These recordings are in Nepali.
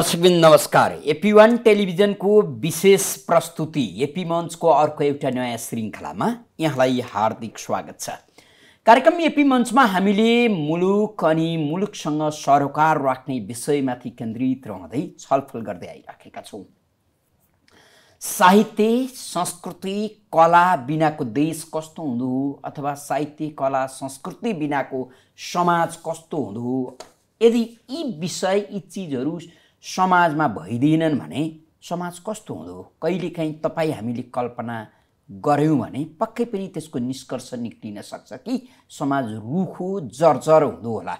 दर्शकबिन नमस्कार एपी वान टेलिभिजनको विशेष प्रस्तुति एपी मञ्चको अर्को एउटा नयाँ श्रृङ्खलामा यहाँलाई हार्दिक स्वागत छ कार्यक्रम एपी मञ्चमा हामीले मुलुक अनि मुलुकसँग सरोकार राख्ने विषयमाथि केन्द्रित रहँदै छलफल गर्दै आइराखेका छौँ साहित्य संस्कृति कला बिनाको देश कस्तो हुँदो हो अथवा साहित्य कला संस्कृति बिनाको समाज कस्तो हुँदो हो यदि यी विषय यी चिजहरू समाजमा भइदिएनन् भने समाज कस्तो हुँदो कहिलेकाहीँ तपाईँ हामीले कल्पना गऱ्यौँ भने पक्कै पनि त्यसको निष्कर्ष निक्लिन सक्छ कि समाज रुखो जर्जर हुँदो होला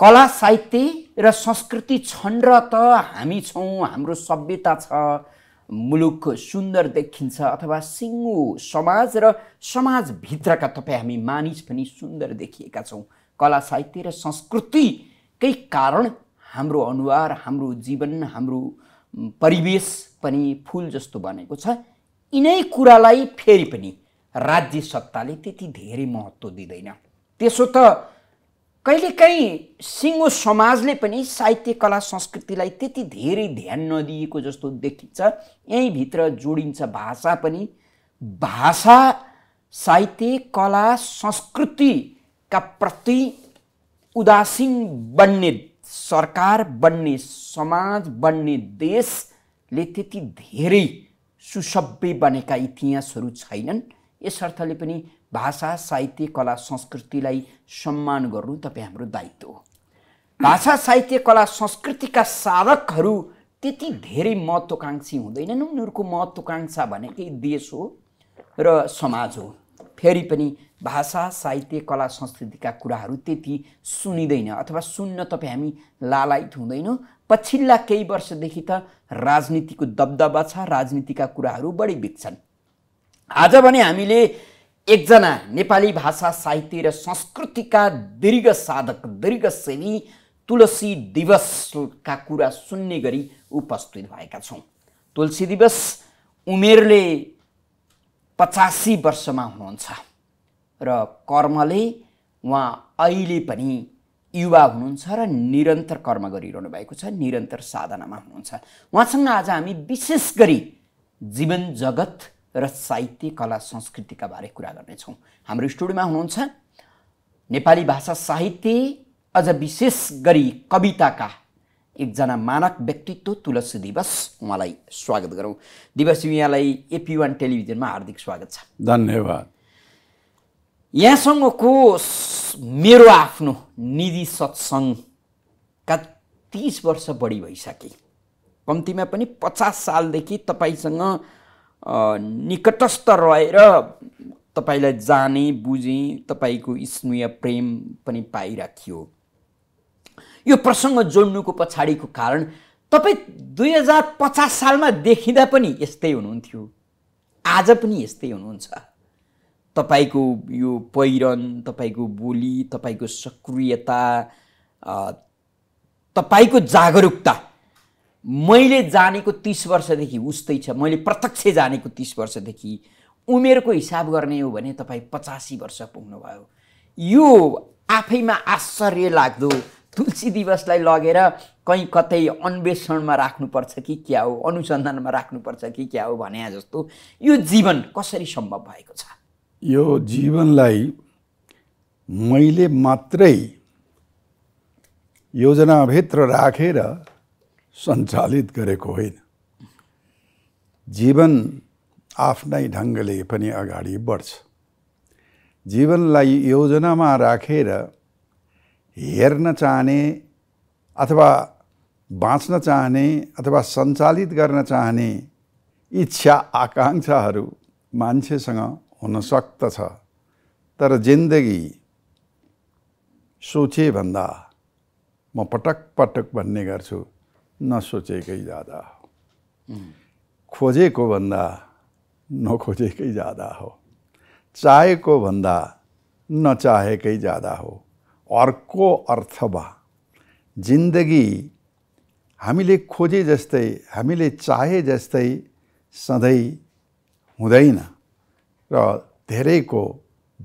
कला साहित्य र संस्कृति छन् र त हामी छौँ हाम्रो सभ्यता छ मुलुक सुन्दर देखिन्छ अथवा सिङ्गो समाज र समाजभित्रका तपाईँ हामी मानिस पनि सुन्दर देखिएका छौँ कला साहित्य र संस्कृतिकै कारण हाम्रो अनुहार हाम्रो जीवन हाम्रो परिवेश पनि फुल जस्तो बनेको छ यिनै कुरालाई फेरि पनि राज्य सत्ताले त्यति धेरै महत्त्व दिँदैन त्यसो त कहिलेकाहीँ सिङ्गो समाजले पनि साहित्य कला संस्कृतिलाई त्यति धेरै ध्यान नदिएको जस्तो देखिन्छ यहीँभित्र जोडिन्छ भाषा पनि भाषा साहित्य कला संस्कृतिका प्रति उदासीन बन्ने सरकार बन्ने समाज बन्ने देशले त्यति धेरै सुसभ्य बनेका इतिहासहरू छैनन् यसर्थले पनि भाषा साहित्य कला संस्कृतिलाई सम्मान गर्नु तपाईँ हाम्रो दायित्व हो भाषा साहित्य कला संस्कृतिका साधकहरू त्यति धेरै महत्त्वकाङ्क्षी हुँदैनन् उनीहरूको महत्त्वकाङ्क्षा भनेकै देश हो र समाज हो फेरि पनि भाषा साहित्य कला संस्कृतिका कुराहरू त्यति सुनिँदैन अथवा सुन्न तपाईँ हामी लालायित हुँदैनौँ पछिल्ला केही वर्षदेखि त राजनीतिको दबदबा छ राजनीतिका कुराहरू बढी बिग्छन् आज भने हामीले एकजना नेपाली भाषा साहित्य र संस्कृतिका दीर्घ साधक दीर्घसेवी तुलसी दिवसका कुरा सुन्ने गरी उपस्थित भएका छौँ तुलसी दिवस उमेरले पचासी वर्षमा हुनुहुन्छ र कर्मले उहाँ अहिले पनि युवा हुनुहुन्छ र निरन्तर कर्म गरिरहनु भएको छ निरन्तर साधनामा हुनुहुन्छ उहाँसँग आज हामी विशेष गरी जीवन जगत र साहित्य कला संस्कृतिका बारे कुरा गर्नेछौँ हाम्रो स्टुडियोमा हुनुहुन्छ नेपाली भाषा साहित्य अझ विशेष गरी कविताका एकजना मानक व्यक्तित्व तुलसी दिवस उहाँलाई स्वागत गरौँ दिवस यहाँलाई एपी वान टेलिभिजनमा हार्दिक स्वागत छ धन्यवाद यहाँसँगको मेरो आफ्नो निजी सत्सङ्गका तिस वर्ष बढी भइसके कम्तीमा पनि पचास सालदेखि तपाईँसँग निकटस्थ रहेर तपाईँलाई जाने बुझेँ तपाईँको स्नेह प्रेम पनि पाइराखियो यो प्रसङ्ग जोड्नुको पछाडिको कारण तपाईँ दुई हजार पचास सालमा देखिँदा पनि यस्तै हुनुहुन्थ्यो आज पनि यस्तै हुनुहुन्छ तपाईँको यो पहिरन तपाईँको बोली तपाईँको सक्रियता तपाईँको जागरुकता मैले जानेको तिस वर्षदेखि उस्तै छ मैले प्रत्यक्ष जानेको तिस वर्षदेखि उमेरको हिसाब गर्ने हो भने तपाईँ पचासी वर्ष पुग्नुभयो यो आफैमा आश्चर्य लाग्दो तुलसी दिवसलाई लगेर कहीँ कतै अन्वेषणमा राख्नुपर्छ कि क्या हो अनुसन्धानमा राख्नुपर्छ कि क्या हो भने जस्तो यो जीवन कसरी सम्भव भएको छ यो जीवनलाई मैले मात्रै योजनाभित्र राखेर सञ्चालित गरेको होइन जीवन आफ्नै ढङ्गले पनि अगाडि बढ्छ जीवनलाई योजनामा राखेर हेर्न चाहने अथवा बाँच्न चाहने अथवा सञ्चालित गर्न चाहने इच्छा आकाङ्क्षाहरू मान्छेसँग हुनसक्दछ तर जिन्दगी सोचेभन्दा म पटक पटक भन्ने गर्छु नसोचेकै ज्यादा हो हम्म। खोजेको भन्दा नखोजेकै ज्यादा हो चाहेको भन्दा नचाहेकै ज्यादा हो अर्को अर्थमा जिन्दगी हामीले खोजे जस्तै हामीले चाहे जस्तै सधैँ हुँदैन र धेरैको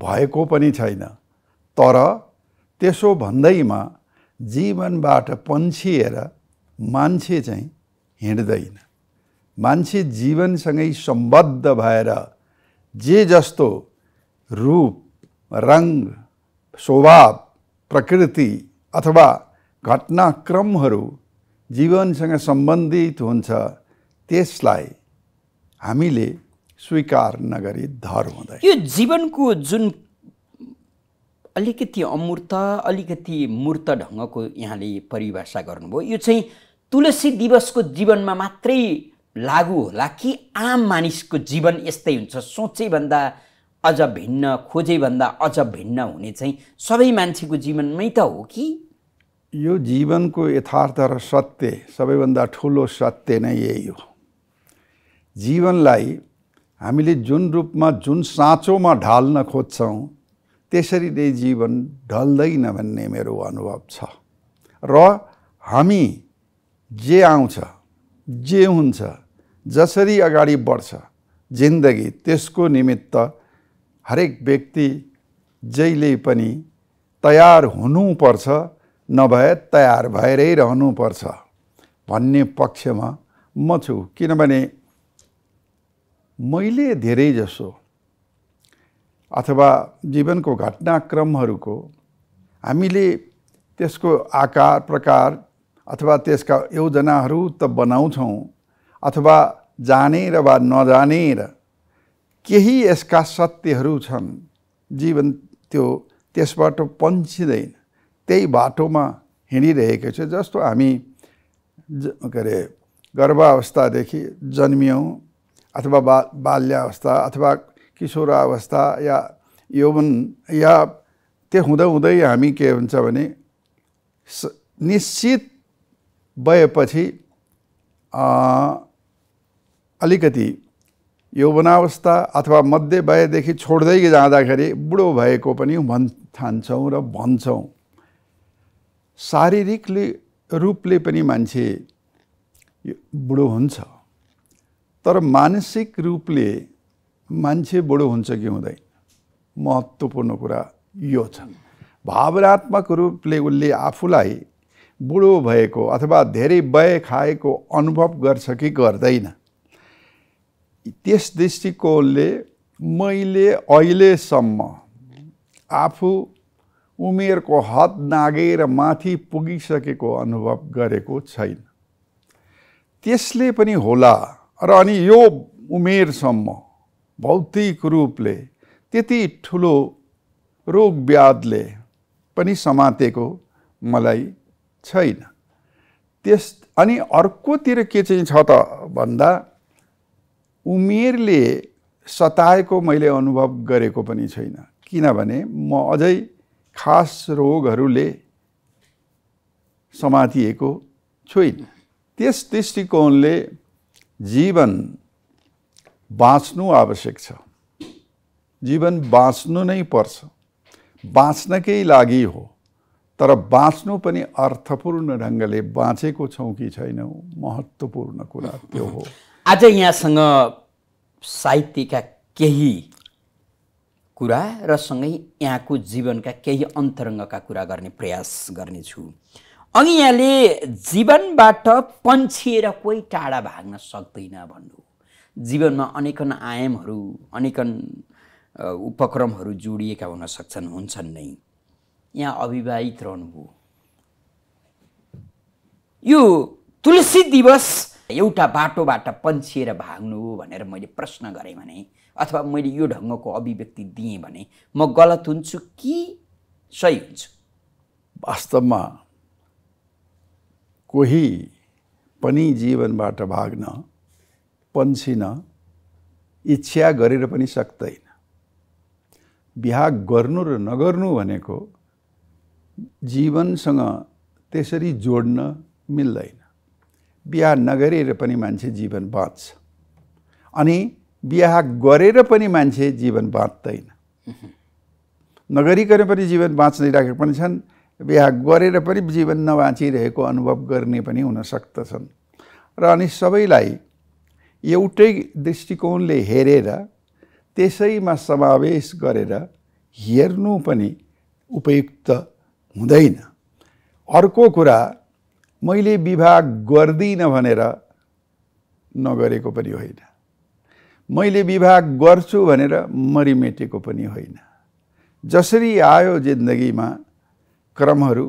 भएको पनि छैन तर त्यसो भन्दैमा जीवनबाट पन्छिएर मान्छे चाहिँ हिँड्दैन मान्छे जीवनसँगै सम्बद्ध भएर जे जस्तो रूप रंग, स्वभाव प्रकृति अथवा घटनाक्रमहरू जीवनसँग सम्बन्धित हुन्छ त्यसलाई हामीले स्वीकार नगरी धर हुँदैन यो जीवनको जुन अलिकति अमूर्त अलिकति मूर्त ढङ्गको यहाँले परिभाषा गर्नुभयो यो चाहिँ तुलसी दिवसको जीवनमा मात्रै लागु होला कि आम मानिसको जीवन यस्तै हुन्छ सोचेभन्दा अझ भिन्न खोजेभन्दा अझ भिन्न हुने चाहिँ सबै मान्छेको जीवनमै त हो कि यो जीवनको यथार्थ र सत्य सबैभन्दा ठुलो सत्य नै यही हो जीवनलाई हामीले जुन रूपमा जुन साँचोमा ढाल्न खोज्छौँ त्यसरी नै जीवन ढल्दैन भन्ने मेरो अनुभव छ र हामी जे आउँछ जे हुन्छ जसरी अगाडि बढ्छ जिन्दगी त्यसको निमित्त हरेक व्यक्ति जहिले पनि तयार हुनुपर्छ नभए तयार भएरै रहनुपर्छ भन्ने पक्षमा म छु किनभने मैले धेरै जसो अथवा जीवनको घटनाक्रमहरूको हामीले त्यसको आकार प्रकार अथवा त्यसका योजनाहरू त बनाउँछौँ अथवा जानेर वा नजानेर केही यसका सत्यहरू छन् जीवन त्यो त्यसबाट पन्छिँदैन त्यही बाटोमा हिँडिरहेको छ जस्तो हामी के अरे गर्भावस्थादेखि जन्मियौँ अथवा बा बाल्यावस्था अथवा किशोरावस्था या यौवन या त्यो हुँदै हामी के हुन्छ भने निश्चित भएपछि अलिकति यौवनावस्था अथवा मध्य भएदेखि छोड्दै जाँदाखेरि बुढो भएको पनि भन् ठान्छौँ र भन्छौँ शारीरिकले रूपले पनि मान्छे बुढो हुन्छ तर मानसिक रूपले मान्छे बडो हुन्छ कि हुँदैन महत्त्वपूर्ण कुरा यो छ भावनात्मक रूपले उसले आफूलाई बुढो भएको अथवा धेरै वय खाएको अनुभव गर्छ कि गर्दैन त्यस दृष्टिकोणले मैले अहिलेसम्म आफू उमेरको हद नागेर माथि पुगिसकेको अनुभव गरेको छैन त्यसले पनि होला र अनि यो उमेरसम्म भौतिक रूपले त्यति ठुलो रोग व्याधले पनि समातेको मलाई छैन त्यस अनि अर्कोतिर के चाहिँ छ त भन्दा उमेरले सताएको मैले अनुभव गरेको पनि छैन किनभने म अझै खास रोगहरूले समातिएको छुइनँ त्यस दृष्टिकोणले जीवन बाँच्नु आवश्यक छ जीवन बाँच्नु नै पर्छ बाँच्नकै लागि हो तर बाँच्नु पनि अर्थपूर्ण ढङ्गले बाँचेको छौँ कि छैनौँ महत्त्वपूर्ण कुरा त्यो हो आज यहाँसँग साहित्यका केही कुरा र सँगै यहाँको जीवनका केही अन्तरङ्गका कुरा गर्ने प्रयास गर्नेछु अनि यहाँले जीवनबाट पन्छिएर कोही टाढा भाग्न सक्दैन भन्नु जीवनमा अनेकन आयामहरू अनेकन उपक्रमहरू जोडिएका हुन सक्छन् हुन्छन् नै यहाँ अविवाहित रहनुभयो यो तुलसी दिवस एउटा बाटोबाट पन्छिएर भाग्नु हो भनेर मैले प्रश्न गरेँ भने अथवा मैले यो ढङ्गको अभिव्यक्ति दिएँ भने म गलत हुन्छु कि सही हुन्छु वास्तवमा कोही पनि जीवनबाट भाग्न पन्सिन इच्छा गरेर पनि सक्दैन बिहा गर्नु र नगर्नु भनेको जीवनसँग त्यसरी जोड्न मिल्दैन बिहा नगरेर पनि मान्छे जीवन बाँच्छ अनि बिहा गरेर पनि मान्छे जीवन बाँच्दैन नगरीकन पनि जीवन बाँच्नै राखेको पनि छन् बिहा गरेर पनि जीवन नबाँचिरहेको अनुभव गर्ने पनि हुन सक्दछन् र अनि सबैलाई एउटै दृष्टिकोणले हेरेर त्यसैमा समावेश गरेर हेर्नु पनि उपयुक्त हुँदैन अर्को कुरा मैले विवाह गर्दिनँ भनेर नगरेको पनि होइन मैले विवाह गर्छु भनेर मरिमेटेको पनि होइन जसरी आयो जिन्दगीमा क्रमहरू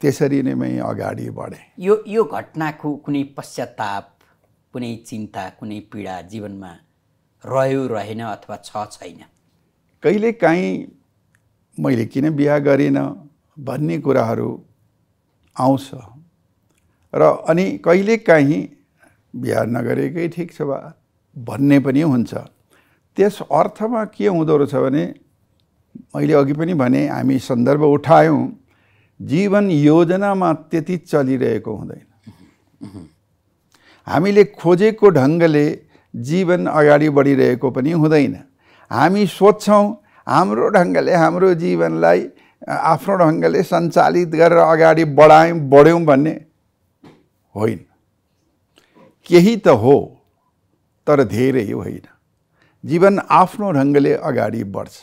त्यसरी नै अगाडि बढेँ यो यो घटनाको कुनै पश्चाताप कुनै चिन्ता कुनै पीडा जीवनमा रह्यो रहेन अथवा छ छैन कहिलेकाहीँ मैले किन बिहा गरेन भन्ने कुराहरू आउँछ र अनि कहिलेकाहीँ बिहा नगरेकै ठिक छ वा भन्ने पनि हुन्छ त्यस अर्थमा के हुँदो रहेछ भने मैले अघि पनि भने हामी सन्दर्भ उठायौँ जीवन योजनामा त्यति चलिरहेको हुँदैन हामीले खोजेको ढङ्गले जीवन अगाडि बढिरहेको पनि हुँदैन हामी सोध्छौँ हाम्रो ढङ्गले हाम्रो जीवनलाई आफ्नो ढङ्गले सञ्चालित गरेर अगाडि बढायौँ बढ्यौँ भन्ने होइन केही त हो तर धेरै होइन जीवन आफ्नो ढङ्गले अगाडि बढ्छ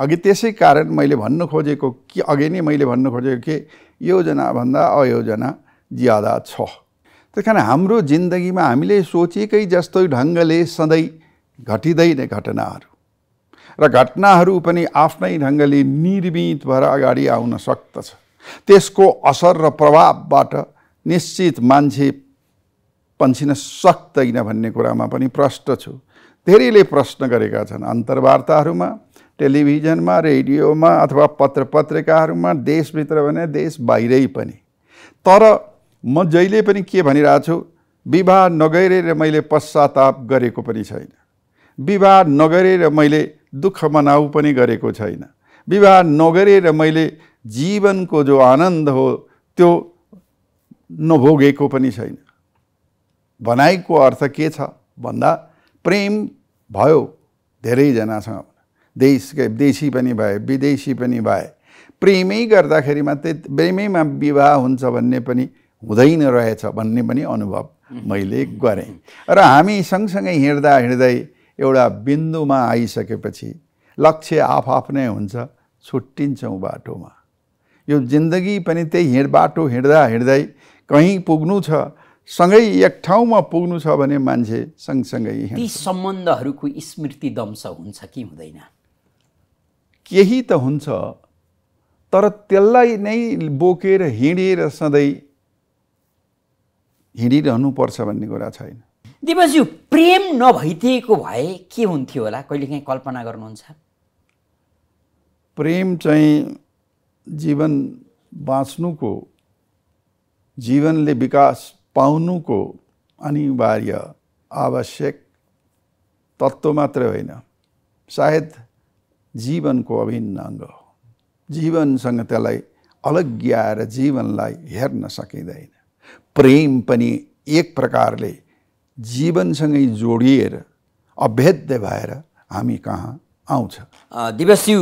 अघि त्यसै कारण मैले भन्नु खोजेको कि अघि नै मैले भन्नु खोजेको कि योजनाभन्दा अयोजना ज्यादा छ त्यस कारण हाम्रो जिन्दगीमा हामीले सोचेकै जस्तै ढङ्गले सधैँ घटिँदैन घटनाहरू र घटनाहरू पनि आफ्नै ढङ्गले निर्मित भएर अगाडि आउन सक्दछ त्यसको असर र प्रभावबाट निश्चित मान्छे पन्छिन सक्दैन भन्ने कुरामा पनि प्रष्ट छु धेरैले प्रश्न गरेका छन् अन्तर्वार्ताहरूमा टेलिभिजनमा रेडियोमा अथवा पत्र पत्रिकाहरूमा देशभित्र भने देश बाहिरै पनि तर म जहिले पनि के भनिरहेको छु विवाह नगरेर मैले पश्चाताप गरेको पनि छैन विवाह नगरेर मैले दुःख मनाउ पनि गरेको छैन विवाह नगरेर मैले जीवनको जो आनन्द हो त्यो नभोगेको पनि छैन भनाइको अर्थ के छ भन्दा प्रेम भयो धेरैजनासँग देश देशी पनि भए विदेशी पनि भए प्रेमै गर्दाखेरि मात्रै प्रेमैमा विवाह हुन्छ भन्ने पनि हुँदैन रहेछ भन्ने पनि अनुभव मैले गरेँ र हामी सँगसँगै हिँड्दा हिँड्दै एउटा बिन्दुमा आइसकेपछि लक्ष्य आफ्नै हुन्छ छुट्टिन्छौँ बाटोमा यो जिन्दगी पनि त्यही हिँड बाटो हिँड्दा हिँड्दै कहीँ पुग्नु छ सँगै एक ठाउँमा पुग्नु छ भने मान्छे सँगसँगै ती सम्बन्धहरूको स्मृति दंश हुन्छ कि हुँदैन केही त हुन्छ तर त्यसलाई नै बोकेर हिँडेर सधैँ पर्छ भन्ने कुरा छैन दिवसज्यू प्रेम नभइदिएको भए के हुन्थ्यो होला कहिलेकाहीँ कल्पना गर्नुहुन्छ प्रेम चाहिँ जीवन बाँच्नुको जीवनले विकास पाउनुको अनिवार्य आवश्यक तत्त्व मात्रै होइन सायद जीवनको अभिन्न अङ्ग हो जीवनसँग त्यसलाई अलग्ग्याएर जीवनलाई हेर्न सकिँदैन प्रेम पनि एक प्रकारले जीवनसँगै जोडिएर अभेद्य भएर हामी कहाँ आउँछ दिवस्यु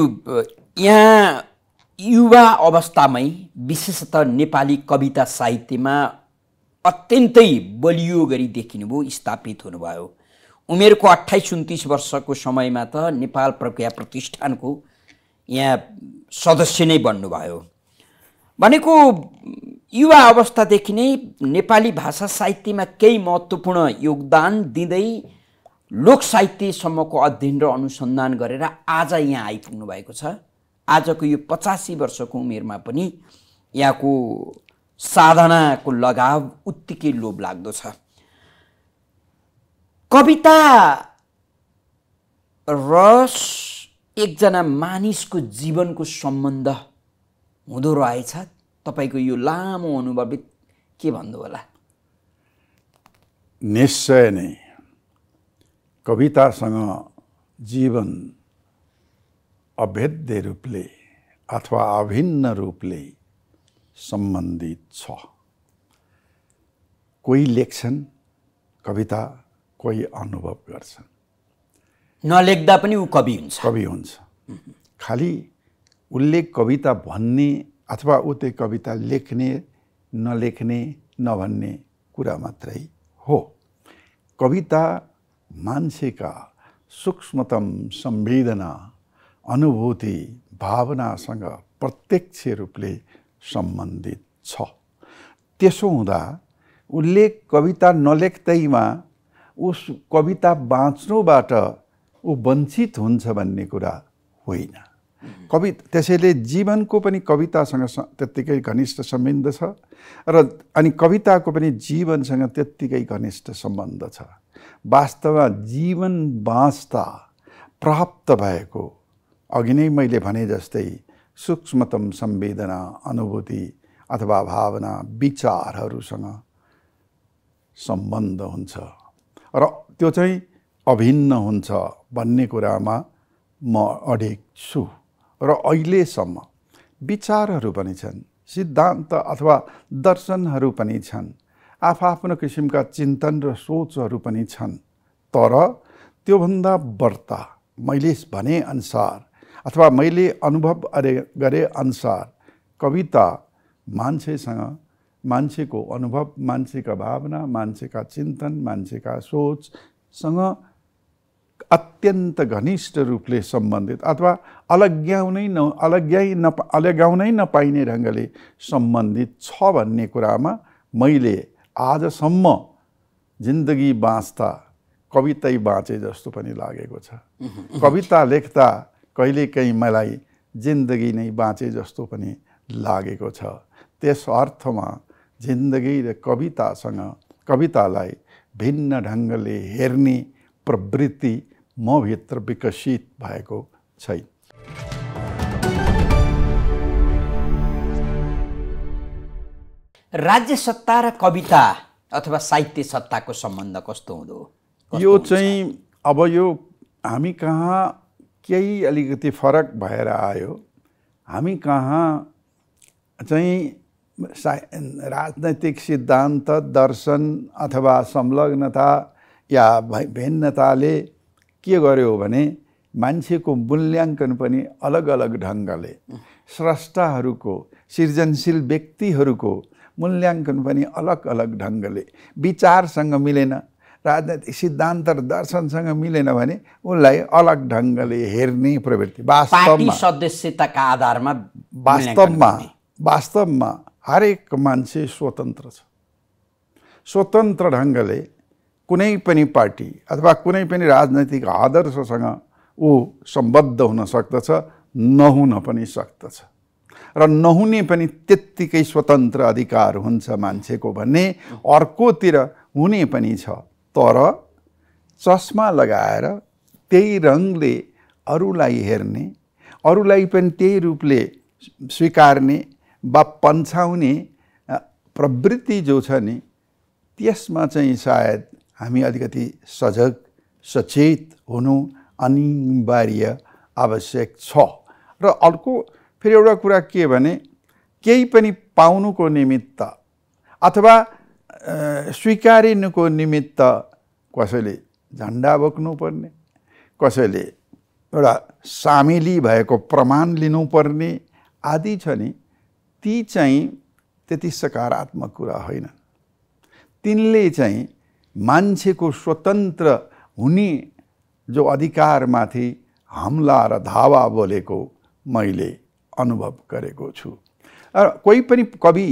यहाँ युवा अवस्थामै विशेषतः नेपाली कविता साहित्यमा अत्यन्तै बलियो गरी देखिनुभयो स्थापित हुनुभयो उमेरको अट्ठाइस उन्तिस वर्षको समयमा त नेपाल प्रज्ञा प्रतिष्ठानको यहाँ सदस्य नै बन्नुभयो भनेको युवा अवस्थादेखि नै नेपाली भाषा साहित्यमा केही महत्त्वपूर्ण योगदान दिँदै लोक साहित्यसम्मको अध्ययन र अनुसन्धान गरेर आज यहाँ आइपुग्नु भएको छ आजको यो पचासी वर्षको उमेरमा पनि यहाँको साधनाको लगाव उत्तिकै लोभ लाग्दो छ कविता रस एकजना मानिसको जीवनको सम्बन्ध हुँदो रहेछ तपाईँको यो लामो अनुभवित के भन्नु होला निश्चय नै कवितासँग जीवन अभेद्य रूपले अथवा अभिन्न रूपले सम्बन्धित छ कोही लेख्छन् कविता कोही अनुभव गर्छन् नलेख्दा पनि ऊ कवि हुन्छ कवि हुन्छ खालि उसले कविता भन्ने अथवा ऊ त्यो कविता लेख्ने नलेख्ने नभन्ने कुरा मात्रै हो कविता मान्छेका सूक्ष्मतम संवेदना अनुभूति भावनासँग प्रत्यक्ष रूपले सम्बन्धित छ त्यसो हुँदा उसले कविता नलेख्दैमा उस कविता बाँच्नुबाट ऊ वञ्चित हुन्छ भन्ने कुरा होइन कवि त्यसैले जीवनको पनि कवितासँग त्यत्तिकै घनिष्ठ सम्बन्ध छ र अनि कविताको पनि जीवनसँग त्यत्तिकै घनिष्ठ सम्बन्ध छ वास्तवमा जीवन बाँच्दा प्राप्त भएको अघि नै मैले भने जस्तै सूक्ष्मतम संवेदना अनुभूति अथवा भावना विचारहरूसँग सम्बन्ध हुन्छ र त्यो चाहिँ अभिन्न हुन्छ भन्ने कुरामा म अडेक छु र अहिलेसम्म विचारहरू पनि छन् सिद्धान्त अथवा दर्शनहरू पनि छन् आफ्नो किसिमका चिन्तन र सोचहरू पनि छन् तर त्योभन्दा बढ्ता मैले भने अनुसार अथवा मैले अनुभव अरे गरे अनुसार कविता मान्छेसँग मान्छेको अनुभव मान्छेका भावना मान्छेका चिन्तन मान्छेका सोचसँग अत्यन्त घनिष्ठ रूपले सम्बन्धित अथवा अलग्याउनै न अलग्याइ नप अलग्याउनै नपाइने ढङ्गले सम्बन्धित छ भन्ने कुरामा मैले आजसम्म जिन्दगी बाँच्दा कवितै बाँचे जस्तो पनि लागेको छ कविता लेख्दा कहिलेकाहीँ मलाई जिन्दगी नै बाँचे जस्तो पनि लागेको छ त्यस अर्थमा जिन्दगी र कवितासँग कवितालाई भिन्न ढङ्गले हेर्ने प्रवृत्ति मभित्र विकसित भएको छैन राज्य सत्ता र कविता अथवा साहित्य सत्ताको सम्बन्ध कस्तो हुँदो यो चाहिँ अब यो हामी कहाँ केही अलिकति फरक भएर आयो हामी कहाँ चाहिँ सा राजनैतिक सिद्धान्त दर्शन अथवा संलग्नता या भिन्नताले के गर्यो भने मान्छेको मूल्याङ्कन पनि अलग अलग ढङ्गले स्रष्टाहरूको सृजनशील व्यक्तिहरूको मूल्याङ्कन पनि अलग अलग ढङ्गले विचारसँग मिलेन राजनैतिक सिद्धान्त र दर्शनसँग मिलेन भने उनलाई अलग ढङ्गले हेर्ने प्रवृत्ति वास्तवमा सदस्यताका आधारमा वास्तवमा वास्तवमा हरेक मान्छे स्वतन्त्र छ स्वतन्त्र ढङ्गले कुनै पनि पार्टी अथवा कुनै पनि राजनैतिक आदर्शसँग ऊ सम्बद्ध हुन सक्दछ नहुन पनि सक्दछ र नहुने पनि त्यत्तिकै स्वतन्त्र अधिकार हुन्छ मान्छेको भन्ने अर्कोतिर हुने पनि छ तर चस्मा लगाएर त्यही रङले अरूलाई हेर्ने अरूलाई पनि त्यही रूपले स्वीकार्ने वा पन्छाउने प्रवृत्ति जो छ नि त्यसमा चाहिँ सायद हामी अलिकति सजग सचेत हुनु अनिवार्य आवश्यक छ र अर्को फेरि एउटा कुरा के भने केही पनि पाउनुको निमित्त अथवा स्वीकारिनुको निमित्त कसैले झन्डा बोक्नुपर्ने कसैले एउटा सामेली भएको प्रमाण लिनुपर्ने आदि छ नि ती चाहिँ त्यति सकारात्मक कुरा होइन तिनले चाहिँ मान्छेको स्वतन्त्र हुने जो अधिकारमाथि हमला र धावा बोलेको मैले अनुभव गरेको छु र कोही पनि कवि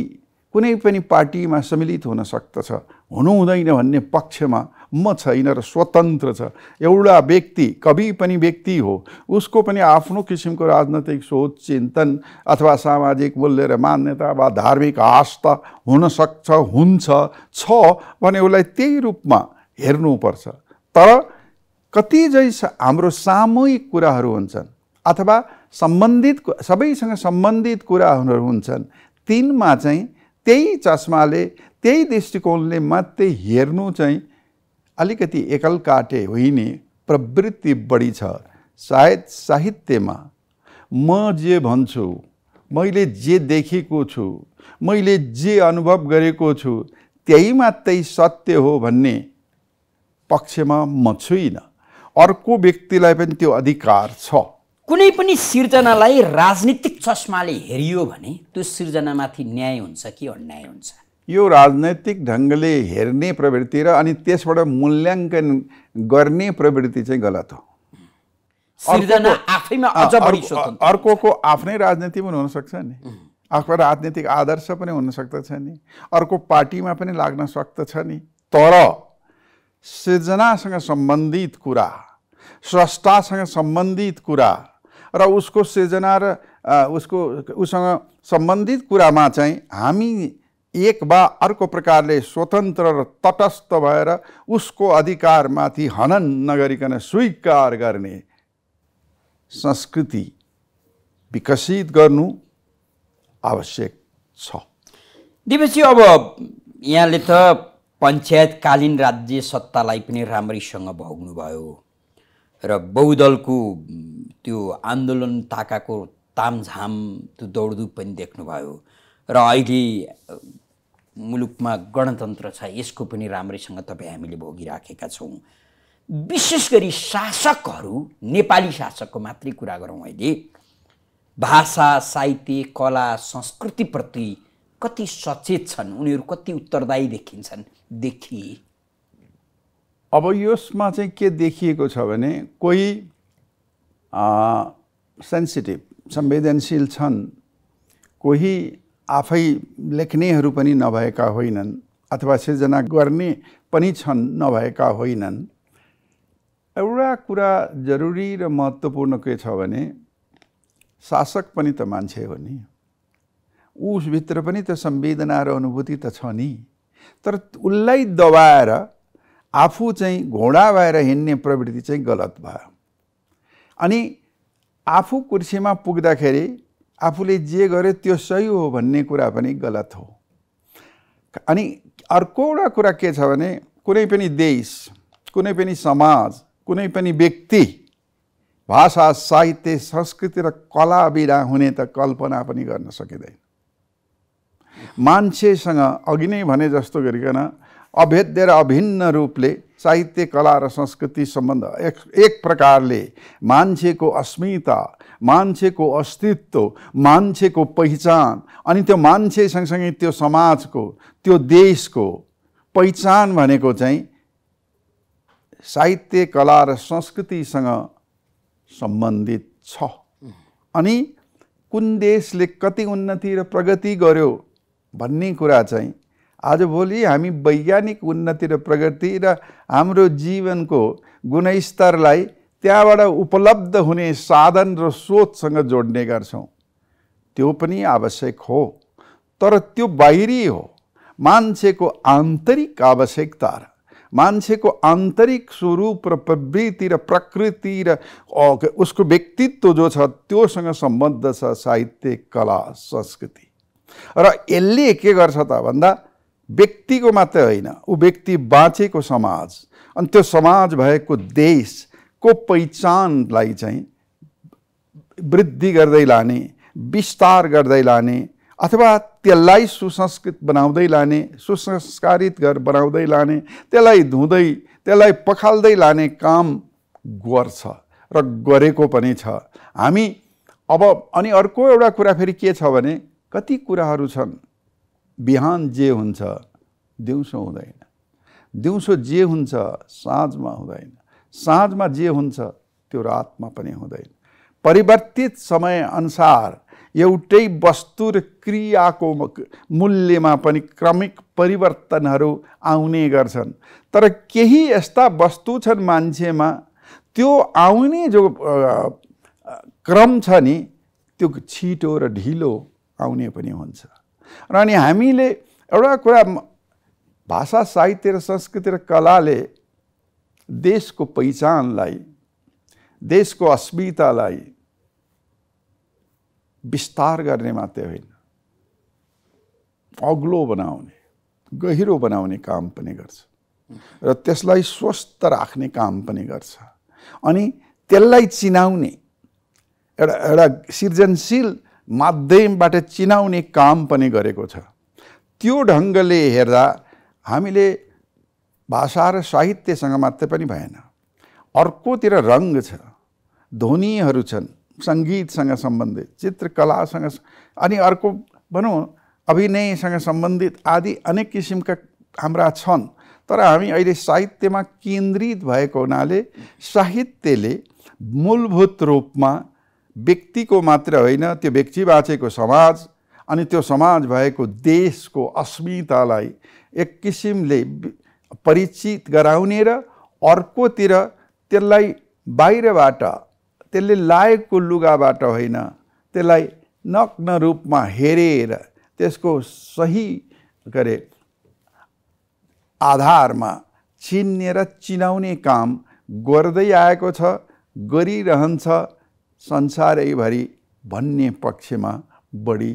कुनै पनि पार्टीमा सम्मिलित हुन सक्दछ हुनुहुँदैन भन्ने पक्षमा म छैन र स्वतन्त्र छ एउटा व्यक्ति कवि पनि व्यक्ति हो उसको पनि आफ्नो किसिमको राजनैतिक सोच चिन्तन अथवा सामाजिक मूल्य र मान्यता वा धार्मिक आस्था हुनसक्छ हुन्छ छ भने उसलाई त्यही रूपमा हेर्नुपर्छ तर कति कतिजै हाम्रो सामूहिक कुराहरू हुन्छन् अथवा सम्बन्धित सबैसँग सम्बन्धित कुराहरू हुन्छन् तिनमा चाहिँ त्यही चस्माले त्यही दृष्टिकोणले मात्रै हेर्नु चाहिँ अलिकति एकल काटे होइने प्रवृत्ति बढी छ सायद साहित्यमा म जे भन्छु मैले जे देखेको छु मैले जे अनुभव गरेको छु त्यही मात्रै सत्य हो भन्ने पक्षमा म छुइनँ अर्को व्यक्तिलाई पनि त्यो अधिकार छ कुनै पनि सिर्जनालाई राजनीतिक चस्माले हेरियो भने त्यो सिर्जनामाथि न्याय हुन्छ कि अन्याय हुन्छ यो राजनैतिक ढङ्गले हेर्ने प्रवृत्ति र अनि त्यसबाट मूल्याङ्कन गर्ने प्रवृत्ति चाहिँ गलत हो अर्कोको आफ्नै राजनीति पनि हुनसक्छ नि आफ्नो राजनीतिक आदर्श पनि हुनसक्दछ नि अर्को पार्टीमा पनि लाग्न सक्दछ नि तर सृजनासँग सम्बन्धित कुरा स्रष्टासँग सम्बन्धित कुरा र उसको सृजना र उसको उसँग सम्बन्धित कुरामा चाहिँ हामी एक वा अर्को प्रकारले स्वतन्त्र र तटस्थ भएर उसको अधिकारमाथि हनन नगरिकन स्वीकार गर्ने संस्कृति विकसित गर्नु आवश्यक छ दिवसी अब यहाँले त पञ्चायतकालीन राज्य सत्तालाई पनि राम्रैसँग भोग्नुभयो र बहुदलको त्यो आन्दोलन ताकाको तामझाम त्यो दौडधुप पनि देख्नुभयो र अहिले मुलुकमा गणतन्त्र छ यसको पनि राम्रैसँग तपाईँ हामीले भोगिराखेका छौँ विशेष गरी शासकहरू नेपाली शासकको मात्रै कुरा गरौँ अहिले भाषा साहित्य कला संस्कृतिप्रति कति सचेत छन् उनीहरू कति उत्तरदायी देखिन्छन् देखिए अब यसमा चाहिँ के देखिएको छ भने कोही सेन्सिटिभ संवेदनशील छन् कोही आफै लेख्नेहरू पनि नभएका होइनन् अथवा सिर्जना गर्ने पनि छन् नभएका होइनन् एउटा कुरा जरुरी र महत्त्वपूर्ण के छ भने शासक पनि त मान्छे हो नि उसभित्र पनि त संवेदना र अनुभूति त छ नि तर उसलाई दबाएर आफू चाहिँ घोडा भएर हिँड्ने प्रवृत्ति चाहिँ गलत भयो अनि आफू कुर्सीमा पुग्दाखेरि आफूले जे गर्यो त्यो सही हो भन्ने कुरा पनि गलत हो अनि अर्को एउटा कुरा के छ भने कुनै पनि देश कुनै पनि समाज कुनै पनि व्यक्ति भाषा साहित्य संस्कृति र कला बिना हुने त कल्पना पनि गर्न सकिँदैन मान्छेसँग अघि नै भने जस्तो गरिकन अभेद्य र अभिन्न रूपले साहित्य कला र संस्कृति सम्बन्ध एक एक प्रकारले मान्छेको अस्मिता मान्छेको अस्तित्व मान्छेको पहिचान अनि त्यो मान्छे सँगसँगै त्यो समाजको त्यो देशको पहिचान भनेको चाहिँ साहित्य कला र संस्कृतिसँग सम्बन्धित छ अनि कुन देशले कति उन्नति र प्रगति गर्यो भन्ने कुरा चाहिँ आजभोलि हामी वैज्ञानिक उन्नति र प्रगति र हाम्रो जीवनको गुणस्तरलाई त्यहाँबाट उपलब्ध हुने साधन र स्रोतसँग जोड्ने गर्छौँ त्यो पनि आवश्यक हो तर त्यो बाहिरी हो मान्छेको आन्तरिक आवश्यकता र मान्छेको आन्तरिक स्वरूप र प्रवृत्ति र प्रकृति र उसको व्यक्तित्व जो छ त्योसँग सम्बद्ध छ साहित्य कला संस्कृति र यसले के गर्छ त भन्दा व्यक्तिको मात्रै होइन ऊ व्यक्ति बाँचेको समाज अनि त्यो समाज भएको देश को पहिचानलाई चाहिँ वृद्धि गर्दै लाने विस्तार गर्दै लाने अथवा त्यसलाई सुसंस्कृत बनाउँदै लाने सुसंस्कारित गर बनाउँदै लाने त्यसलाई धुँदै त्यसलाई पखाल्दै लाने काम गर्छ र गरेको पनि छ हामी अब अनि अर्को एउटा कुरा फेरि के छ भने कति कुराहरू छन् बिहान जे हुन्छ दिउँसो हुँदैन दिउँसो जे हुन्छ साँझमा हुँदैन साँझमा जे हुन्छ त्यो रातमा पनि हुँदैन परिवर्तित समयअनुसार एउटै वस्तु र क्रियाको मूल्यमा पनि क्रमिक परिवर्तनहरू आउने गर्छन् तर केही यस्ता वस्तु छन् मान्छेमा त्यो आउने जो क्रम छ नि त्यो छिटो र ढिलो आउने पनि हुन्छ र अनि हामीले एउटा कुरा भाषा साहित्य र संस्कृति र कलाले देशको पहिचानलाई देशको अस्मितालाई विस्तार गर्ने मात्रै होइन अग्लो बनाउने गहिरो बनाउने काम पनि गर्छ र त्यसलाई स्वस्थ राख्ने काम पनि गर्छ अनि त्यसलाई चिनाउने एउटा एउटा सृजनशील माध्यमबाट चिनाउने काम पनि गरेको छ त्यो ढङ्गले हेर्दा हामीले भाषा र साहित्यसँग मात्रै पनि भएन अर्कोतिर रङ्ग छ ध्वनिहरू छन् सङ्गीतसँग सम्बन्धित चित्रकलासँग अनि अर्को भनौँ अभिनयसँग सम्बन्धित आदि अनेक किसिमका हाम्रा छन् तर हामी अहिले साहित्यमा केन्द्रित भएको हुनाले साहित्यले मूलभूत रूपमा व्यक्तिको मात्र होइन त्यो व्यक्ति बाँचेको समाज अनि त्यो समाज भएको देशको अस्मितालाई एक किसिमले परिचित गराउने र अर्कोतिर त्यसलाई बाहिरबाट त्यसले लागेको लुगाबाट होइन त्यसलाई नग्न रूपमा हेरेर त्यसको सही गरे आधारमा चिन्ने र चिनाउने काम गर्दै आएको छ गरिरहन्छ संसारैभरि भन्ने पक्षमा बढी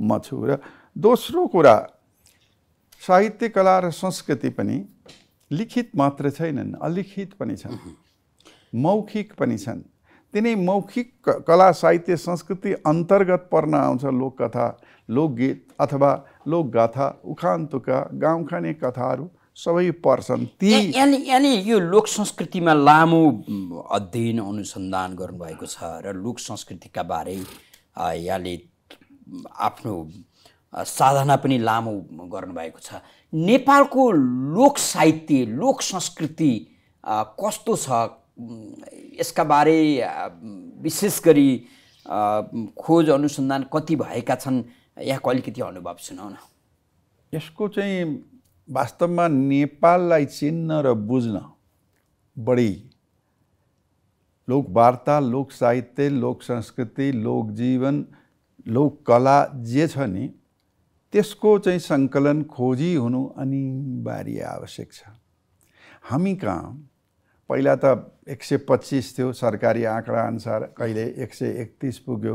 म छु र दोस्रो कुरा साहित्य कला र संस्कृति पनि लिखित मात्र छैनन् अलिखित पनि छन् मौखिक पनि छन् तिनै मौखिक कला साहित्य संस्कृति अन्तर्गत पर्न आउँछ लोककथा लोकगीत अथवा लोकगाथा उखान तुका गाउँखाने कथाहरू सबै पर्छन् ती यानि यानि यो लोक संस्कृतिमा लामो अध्ययन अनुसन्धान गर्नुभएको छ र लोक संस्कृतिका बारे यहाँले आफ्नो साधना पनि लामो गर्नुभएको छ नेपालको लोक साहित्य लोक संस्कृति कस्तो छ यसका बारे विशेष गरी खोज अनुसन्धान कति भएका छन् यहाँको अलिकति अनुभव सुनाउन यसको चाहिँ वास्तवमा नेपाललाई चिन्न र बुझ्न बढी लोकवार्ता लोक साहित्य लोक संस्कृति लोकजीवन लोककला जे छ नि त्यसको चाहिँ सङ्कलन खोजी हुनु अनिवार्य आवश्यक छ हामी कहाँ पहिला त एक सय पच्चिस थियो सरकारी आँकडाअनुसार कहिले एक सय एकतिस पुग्यो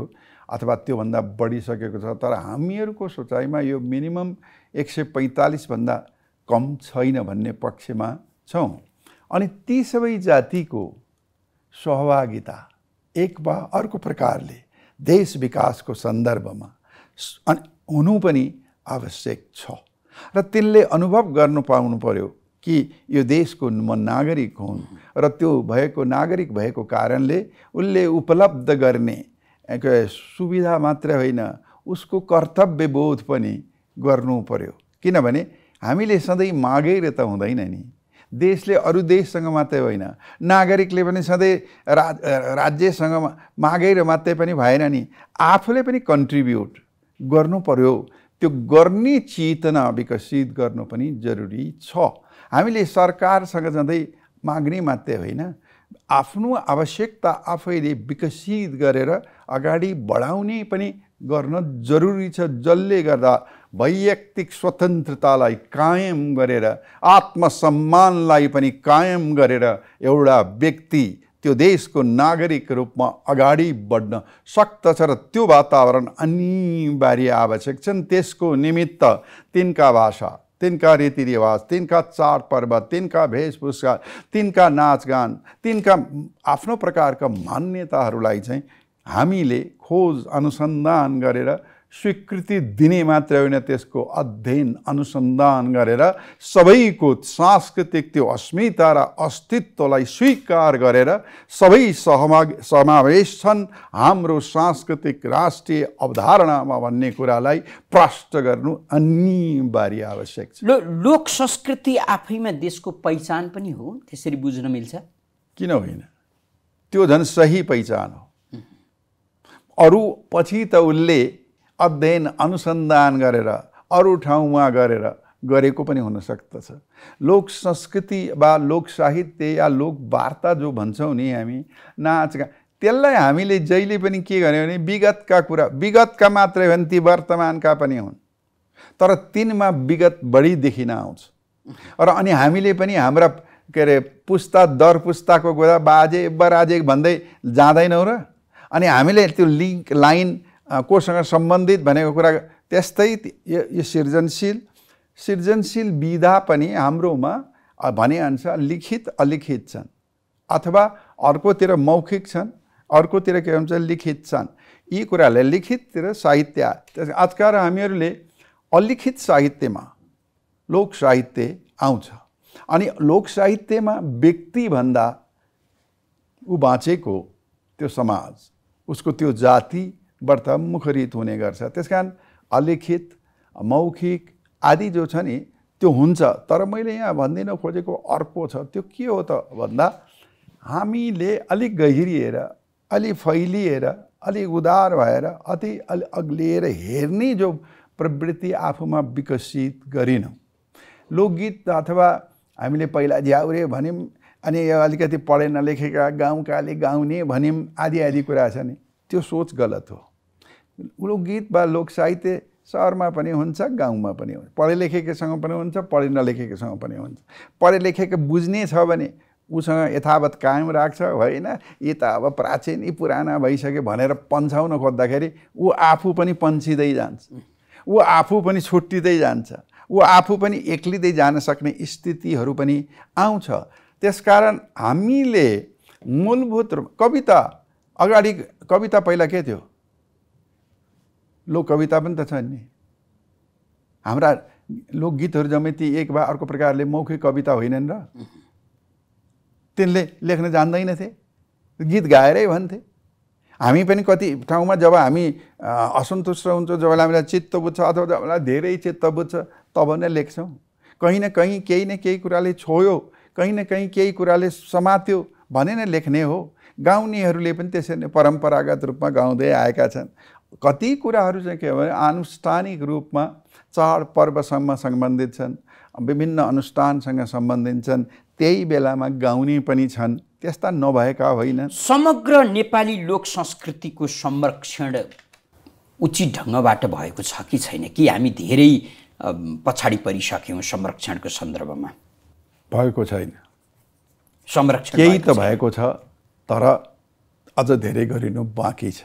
अथवा त्योभन्दा बढिसकेको छ तर हामीहरूको सोचाइमा यो मिनिमम एक सय पैँतालिसभन्दा कम छैन भन्ने पक्षमा छौँ अनि ती सबै जातिको सहभागिता एक वा अर्को प्रकारले देश विकासको सन्दर्भमा अनि हुनु पनि आवश्यक छ र तिनले अनुभव गर्नु पाउनु पर्यो कि यो देशको म नागरिक हुन् र त्यो भएको नागरिक भएको कारणले उसले उपलब्ध गर्ने सुविधा मात्रै होइन उसको कर्तव्य बोध पनि गर्नु पर्यो किनभने हामीले सधैँ मागेर त हुँदैन नि देशले अरू देशसँग मात्रै होइन नागरिकले पनि सधैँ रा राज्यसँग मागेर मात्रै पनि भएन नि आफूले पनि कन्ट्रिब्युट गर्नु पर्यो त्यो गर्ने चेतना विकसित गर्नु पनि जरुरी छ हामीले सरकारसँग जाँदै माग्ने मात्रै होइन आफ्नो आवश्यकता आफैले विकसित गरेर अगाडि बढाउने पनि गर्न जरुरी छ जसले गर्दा वैयक्तिक स्वतन्त्रतालाई कायम गरेर आत्मसम्मानलाई पनि कायम गरेर एउटा व्यक्ति त्यो देशको नागरिक रूपमा अगाडि बढ्न सक्दछ र त्यो वातावरण अनिवार्य आवश्यक छन् त्यसको निमित्त तिनका भाषा तिनका रीतिरिवाज तिनका चाडपर्व तिनका वेशभूषा तिनका नाचगान तिनका आफ्नो प्रकारका मान्यताहरूलाई चाहिँ हामीले खोज अनुसन्धान गरेर स्वीकृति दिने मात्र होइन त्यसको अध्ययन अनुसन्धान गरेर सबैको सांस्कृतिक त्यो अस्मिता र अस्तित्वलाई स्वीकार गरेर सबै सहमा समावेश छन् हाम्रो सांस्कृतिक राष्ट्रिय अवधारणामा भन्ने कुरालाई प्रष्ट गर्नु अनिवार्य आवश्यक छ लो, लोक संस्कृति आफैमा देशको पहिचान पनि हो त्यसरी बुझ्न मिल्छ किन होइन त्यो झन् सही पहिचान हो अरू पछि त उसले अध्ययन अनुसन्धान गरेर अरू ठाउँमा गरेर गरेको पनि हुन सक्दछ लोक संस्कृति वा लोक साहित्य या लोक वार्ता जो भन्छौँ नि हामी नाचका त्यसलाई हामीले जहिले पनि के गर्यौँ भने विगतका कुरा विगतका मात्रै हो ती वर्तमानका पनि हुन् तर तिनमा विगत बढी देखिन आउँछ र अनि हामीले पनि हाम्रा के अरे पुस्ता दर पुस्ताको कुरा बाजे बराजे भन्दै जाँदैनौँ र अनि हामीले त्यो लिङ्क लाइन कोसँग सम्बन्धित भनेको कुरा त्यस्तै यो सृजनशील सृजनशील विधा पनि हाम्रोमा भनेअनुसार लिखित अलिखित छन् अथवा अर्कोतिर मौखिक छन् अर्कोतिर के भन्छ लिखित छन् यी कुराले लिखिततिर साहित्य आजकल हामीहरूले अलिखित साहित्यमा लोक साहित्य आउँछ अनि लोक साहित्यमा व्यक्तिभन्दा ऊ बाँचेको त्यो समाज उसको त्यो जाति व्रत मुखरित हुने गर्छ त्यस कारण अलिखित मौखिक आदि जो छ नि त्यो हुन्छ तर मैले यहाँ भनिदिन खोजेको अर्को छ त्यो के हो त भन्दा हामीले अलिक गहिरिएर अलि फैलिएर अलि उदार भएर अति अलि अग्लिएर हेर्ने जो प्रवृत्ति आफूमा विकसित गरिनौँ लोकगीत अथवा हामीले पहिला झ्याउरे भन्यौँ अनि यो अलिकति पढे नलेखेका गाउँकाले गाउने भन्यौँ आदि आदि कुरा छ नि त्यो सोच गलत हो लोकगीत वा लोक साहित्य सहरमा पनि हुन्छ गाउँमा पनि हुन्छ पढे लेखेकोसँग पनि हुन्छ पढे नलेखेकोसँग पनि हुन्छ पढे लेखेको बुझ्ने छ भने उसँग यथावत कायम राख्छ होइन यी त अब प्राचीन यी पुराना भइसक्यो भनेर पन्छाउन खोज्दाखेरि ऊ आफू पनि पन्छिँदै जान्छ ऊ आफू पनि छुट्टिँदै जान्छ ऊ आफू पनि एक्लिँदै जान सक्ने स्थितिहरू पनि आउँछ त्यसकारण हामीले मूलभूत कविता अगाडि कविता पहिला के थियो लोक कविता पनि त छन् नि हाम्रा लोकगीतहरू जम्मै ती एक वा अर्को प्रकारले मौखिक कविता होइनन् र तिनले लेख्न जान्दैनथे गीत गाएरै भन्थे हामी पनि कति ठाउँमा जब हामी असन्तुष्ट हुन्छौँ जब हामीलाई चित्त बुझ्छ अथवा जब हामीलाई धेरै चित्त बुझ्छ तब नै लेख्छौँ कहीँ न कहीँ केही न केही कुराले छोयो कहीँ न कहीँ केही कुराले समात्यो भने नै लेख्ने हो गाउनेहरूले पनि त्यसरी नै परम्परागत रूपमा गाउँदै आएका छन् कति कुराहरू चाहिँ के हो भने आनुष्ठानिक रूपमा चाडपर्वसम्म सम्बन्धित छन् विभिन्न अनुष्ठानसँग सम्बन्धित छन् त्यही बेलामा गाउने पनि छन् त्यस्ता नभएका होइन समग्र नेपाली लोक संस्कृतिको संरक्षण उचित ढङ्गबाट भएको छ कि छैन कि हामी धेरै पछाडि परिसक्यौँ संरक्षणको सन्दर्भमा भएको छैन संरक्षण केही त भएको छ तर अझ धेरै गरिनु बाँकी छ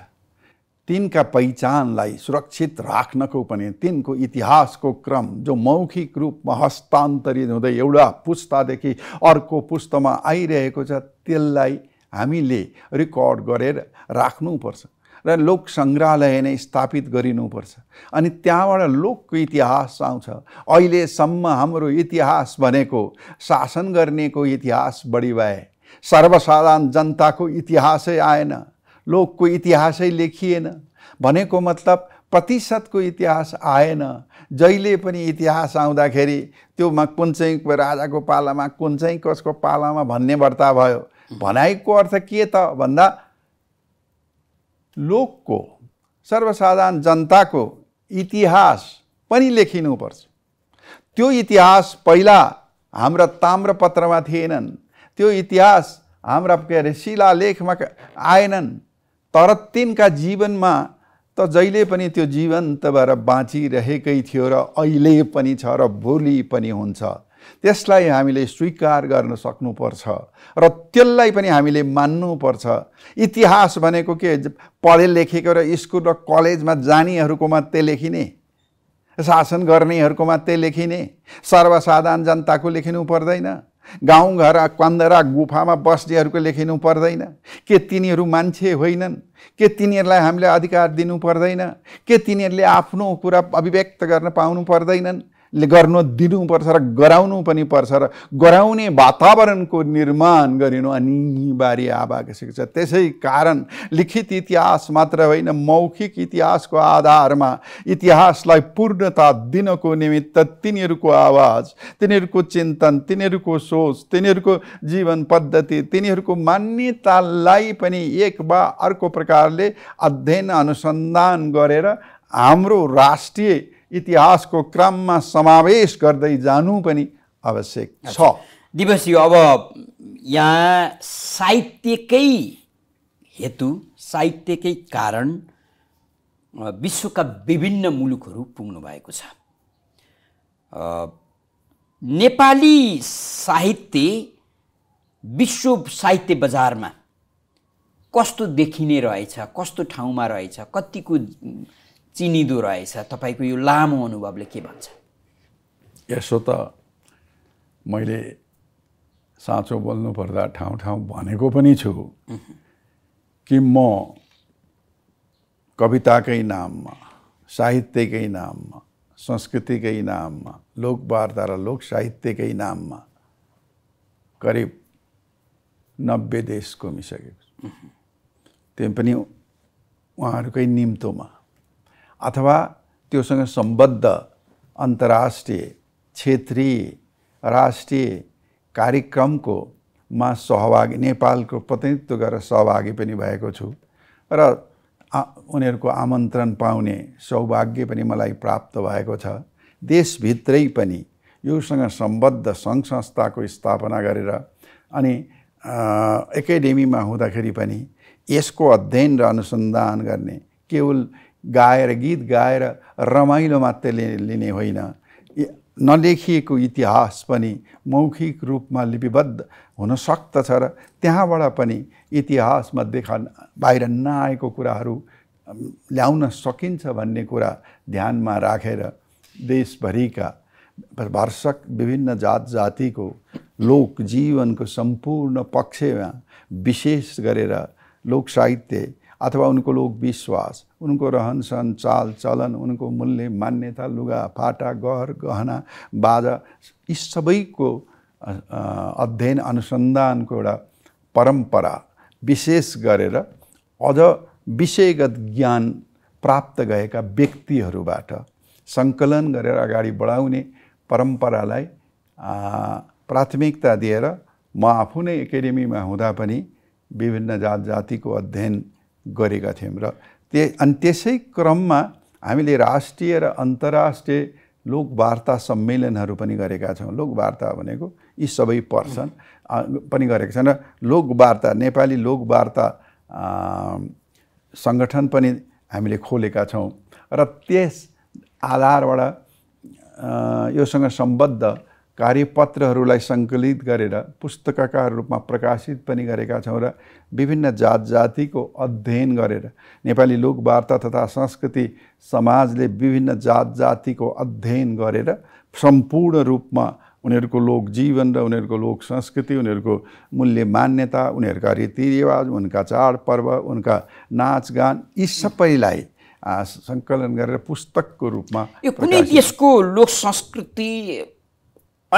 तिनका पहिचानलाई सुरक्षित राख्नको पनि तिनको इतिहासको क्रम जो मौखिक रूपमा हस्तान्तरित हुँदै एउटा पुस्तादेखि अर्को पुस्तामा आइरहेको छ त्यसलाई हामीले रेकर्ड गरेर राख्नुपर्छ र लोक सङ्ग्रहालय नै स्थापित गरिनुपर्छ अनि त्यहाँबाट लोकको इतिहास आउँछ अहिलेसम्म हाम्रो इतिहास भनेको शासन गर्नेको इतिहास बढी भए सर्वसाधारण जनताको इतिहासै आएन लोकको इतिहासै लेखिएन भनेको मतलब प्रतिशतको इतिहास आएन जहिले पनि इतिहास आउँदाखेरि त्योमा कुन चाहिँ राजाको पालामा कुन चाहिँ कसको पालामा भन्ने वर्ता भयो भनाइको अर्थ के त भन्दा लोकको सर्वसाधारण जनताको इतिहास पनि लेखिनुपर्छ त्यो इतिहास पहिला हाम्रा ताम्रपत्रमा थिएनन् त्यो इतिहास हाम्रा के अरे शिलालेखमा आएनन् तर तिनका जीवनमा त जहिले पनि त्यो जीवन्त भएर बाँचिरहेकै थियो र अहिले पनि छ र भोलि पनि हुन्छ त्यसलाई हामीले स्वीकार गर्न सक्नुपर्छ र त्यसलाई पनि हामीले मान्नुपर्छ इतिहास भनेको के पढे लेखेको र स्कुल र कलेजमा जानेहरूको मात्रै लेखिने शासन गर्नेहरूको मात्रै लेखिने सर्वसाधारण जनताको लेखिनु पर्दैन गाउँघर कन्दरा गुफामा बस्नेहरूको लेखिनु पर्दैन के तिनीहरू मान्छे होइनन् के तिनीहरूलाई हामीले अधिकार दिनु पर्दैन के तिनीहरूले आफ्नो कुरा अभिव्यक्त गर्न पाउनु पर्दैनन् गर्नु दिनुपर्छ र गराउनु पनि पर्छ र गराउने वातावरणको निर्माण गरिनु अनिवार्य आवश्यक छ त्यसै कारण लिखित इतिहास मात्र होइन मौखिक इतिहासको आधारमा इतिहासलाई पूर्णता दिनको निमित्त तिनीहरूको आवाज तिनीहरूको चिन्तन तिनीहरूको सोच तिनीहरूको जीवन पद्धति तिनीहरूको मान्यतालाई पनि एक वा अर्को प्रकारले अध्ययन अनुसन्धान गरेर हाम्रो राष्ट्रिय इतिहासको क्रममा समावेश गर्दै जानु पनि आवश्यक छ दिवसी अब यहाँ साहित्यकै हेतु साहित्यकै कारण विश्वका विभिन्न मुलुकहरू पुग्नु भएको छ नेपाली साहित्य विश्व साहित्य बजारमा कस्तो देखिने रहेछ कस्तो ठाउँमा रहेछ कतिको चिनिँदो रहेछ तपाईँको यो लामो अनुभवले के भन्छ यसो त मैले साँचो बोल्नुपर्दा ठाउँ ठाउँ भनेको पनि छु कि म कविताकै नाममा साहित्यकै नाममा संस्कृतिकै नाममा लोकवार्ता र लोक साहित्यकै नाममा करिब नब्बे देश घुमिसकेको छु त्यो पनि उहाँहरूकै निम्तोमा अथवा त्योसँग सम्बद्ध अन्तर्राष्ट्रिय क्षेत्रीय राष्ट्रिय कार्यक्रमको मा सहभागी नेपालको प्रतिनिधित्व गरेर सहभागी पनि भएको छु र उनीहरूको आमन्त्रण पाउने सौभाग्य पनि मलाई प्राप्त भएको छ देशभित्रै पनि योसँग सम्बद्ध सङ्घ संस्थाको स्थापना गरेर अनि एकाडेमीमा हुँदाखेरि पनि यसको अध्ययन र अनुसन्धान गर्ने केवल गाएर गीत गाएर रमाइलो मात्रै लिने होइन नलेखिएको इतिहास पनि मौखिक रूपमा लिपिबद्ध हुन सक्दछ र त्यहाँबाट पनि इतिहासमा देखा बाहिर नआएको कुराहरू ल्याउन सकिन्छ भन्ने कुरा ध्यानमा राखेर देशभरिका वर्षक विभिन्न जात जातिको लोकजीवनको सम्पूर्ण पक्षमा विशेष गरेर लोक साहित्य अथवा उनको लोग विश्वास उनको रहन सहन चाल चलन उनको मूल्य मान्यता लुगा फाटा गहर गहना बाजा यी सबैको अध्ययन अनुसन्धानको एउटा परम्परा विशेष गरेर अझ विषयगत ज्ञान प्राप्त गएका व्यक्तिहरूबाट सङ्कलन गरेर अगाडि बढाउने परम्परालाई प्राथमिकता दिएर म आफू नै एकाडेमीमा हुँदा पनि विभिन्न जात जातिको अध्ययन गरेका थियौँ र त्य अनि त्यसै क्रममा हामीले राष्ट्रिय र अन्तर्राष्ट्रिय लोकवार्ता सम्मेलनहरू पनि गरेका छौँ लोकवार्ता भनेको यी सबै पर्छन् पनि गरेका छन् र लोकवार्ता नेपाली लोकवार्ता सङ्गठन पनि हामीले खोलेका छौँ र त्यस आधारबाट योसँग सम्बद्ध कार्यपत्रहरूलाई सङ्कलित गरेर पुस्तकका रूपमा प्रकाशित पनि गरेका छौँ र विभिन्न जात जातिको अध्ययन गरेर नेपाली लोकवार्ता तथा संस्कृति समाजले विभिन्न जात जातिको अध्ययन गरेर सम्पूर्ण रूपमा उनीहरूको लोक जीवन र उनीहरूको लोक संस्कृति उनीहरूको मूल्य मान्यता उनीहरूका रीतिरिवाज उनका चाडपर्व उनका नाचगान यी सबैलाई सङ्कलन गरेर पुस्तकको रूपमा यो कुनै देशको लोक संस्कृति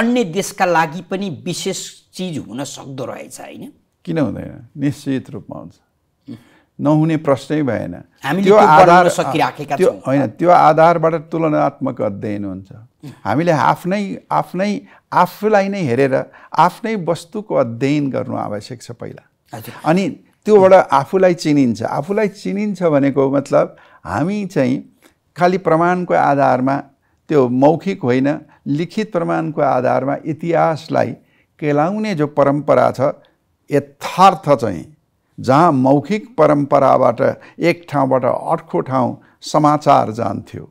अन्य देशका लागि पनि विशेष चिज हुन सक्दो रहेछ होइन किन हुँदैन निश्चित रूपमा हुन्छ नहुने प्रश्नै भएन त्यो आधार सकिराखेका त्यो होइन त्यो आधारबाट तुलनात्मक अध्ययन हुन्छ हामीले आफ्नै आफ्नै आफूलाई नै हेरेर आफ्नै वस्तुको अध्ययन गर्नु आवश्यक छ पहिला अनि त्योबाट आफूलाई चिनिन्छ आफूलाई चिनिन्छ भनेको मतलब हामी चाहिँ खालि प्रमाणको आधारमा त्यो मौखिक होइन लिखित प्रमाणको आधारमा इतिहासलाई केलाउने जो परम्परा छ यथार्थ चाहिँ जहाँ मौखिक परम्पराबाट एक ठाउँबाट अर्को ठाउँ समाचार जान्थ्यो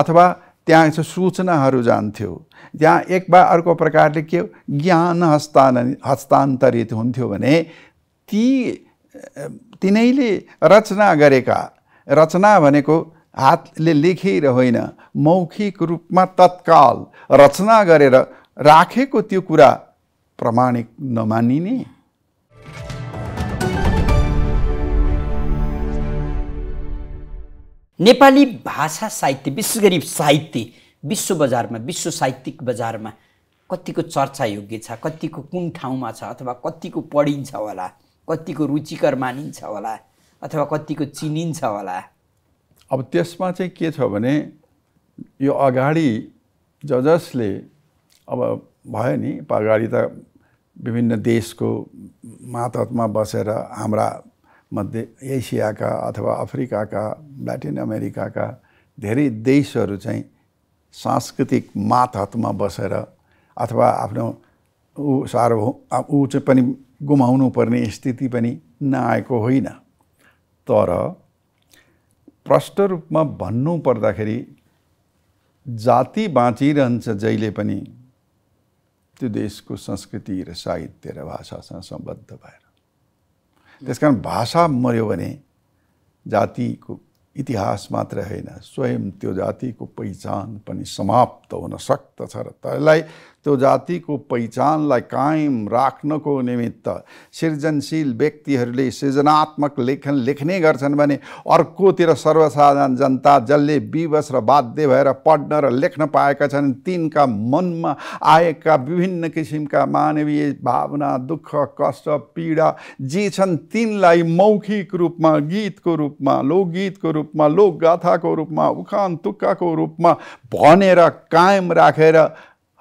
अथवा त्यहाँ सूचनाहरू जान्थ्यो त्यहाँ एक बा अर्को प्रकारले के ज्ञान हस्तान हस्तान्तरित हुन्थ्यो भने ती तिनैले रचना गरेका रचना भनेको हातले लेखेर होइन मौखिक रूपमा तत्काल रचना गरेर राखेको त्यो कुरा प्रमाणिक नमानिने नेपाली भाषा साहित्य विशेष गरी साहित्य विश्व बजारमा विश्व साहित्यिक बजारमा कतिको चर्चा योग्य छ कतिको कुन ठाउँमा छ अथवा कतिको पढिन्छ होला कतिको रुचिकर मानिन्छ होला अथवा कतिको चिनिन्छ होला अब त्यसमा चाहिँ के छ भने यो अगाडि जजसले अब भयो नि अगाडि त विभिन्न देशको मातहतमा बसेर हाम्रा मध्ये एसियाका अथवा अफ्रिकाका ल्याटिन अमेरिकाका धेरै देशहरू चाहिँ सांस्कृतिक मातहतमा बसेर अथवा आफ्नो ऊ सार्व ऊ चाहिँ पनि गुमाउनु पर्ने स्थिति पनि नआएको होइन तर प्रष्ट रूपमा भन्नु पर्दाखेरि जाति बाँचिरहन्छ जहिले पनि त्यो देशको संस्कृति र साहित्य र भाषासँग सम्बद्ध भएर त्यस कारण भाषा मऱ्यो भने जातिको इतिहास मात्र होइन स्वयं त्यो जातिको पहिचान पनि समाप्त प्राप्त हुन सक्दछ र त्यसलाई त्यो जातिको पहिचानलाई कायम राख्नको निमित्त सृजनशील व्यक्तिहरूले सृजनात्मक लेखन लेख्ने गर्छन् भने अर्कोतिर सर्वसाधारण जनता जसले विवश र बाध्य भएर पढ्न र लेख्न पाएका छन् तिनका मनमा आएका विभिन्न किसिमका मानवीय भावना दुःख कष्ट पीडा जे छन् तिनलाई मौखिक रूपमा गीतको रूपमा लोकगीतको रूपमा लोकगाथाको रूपमा उखान तुक्काको रूपमा भनेर कायम राखेर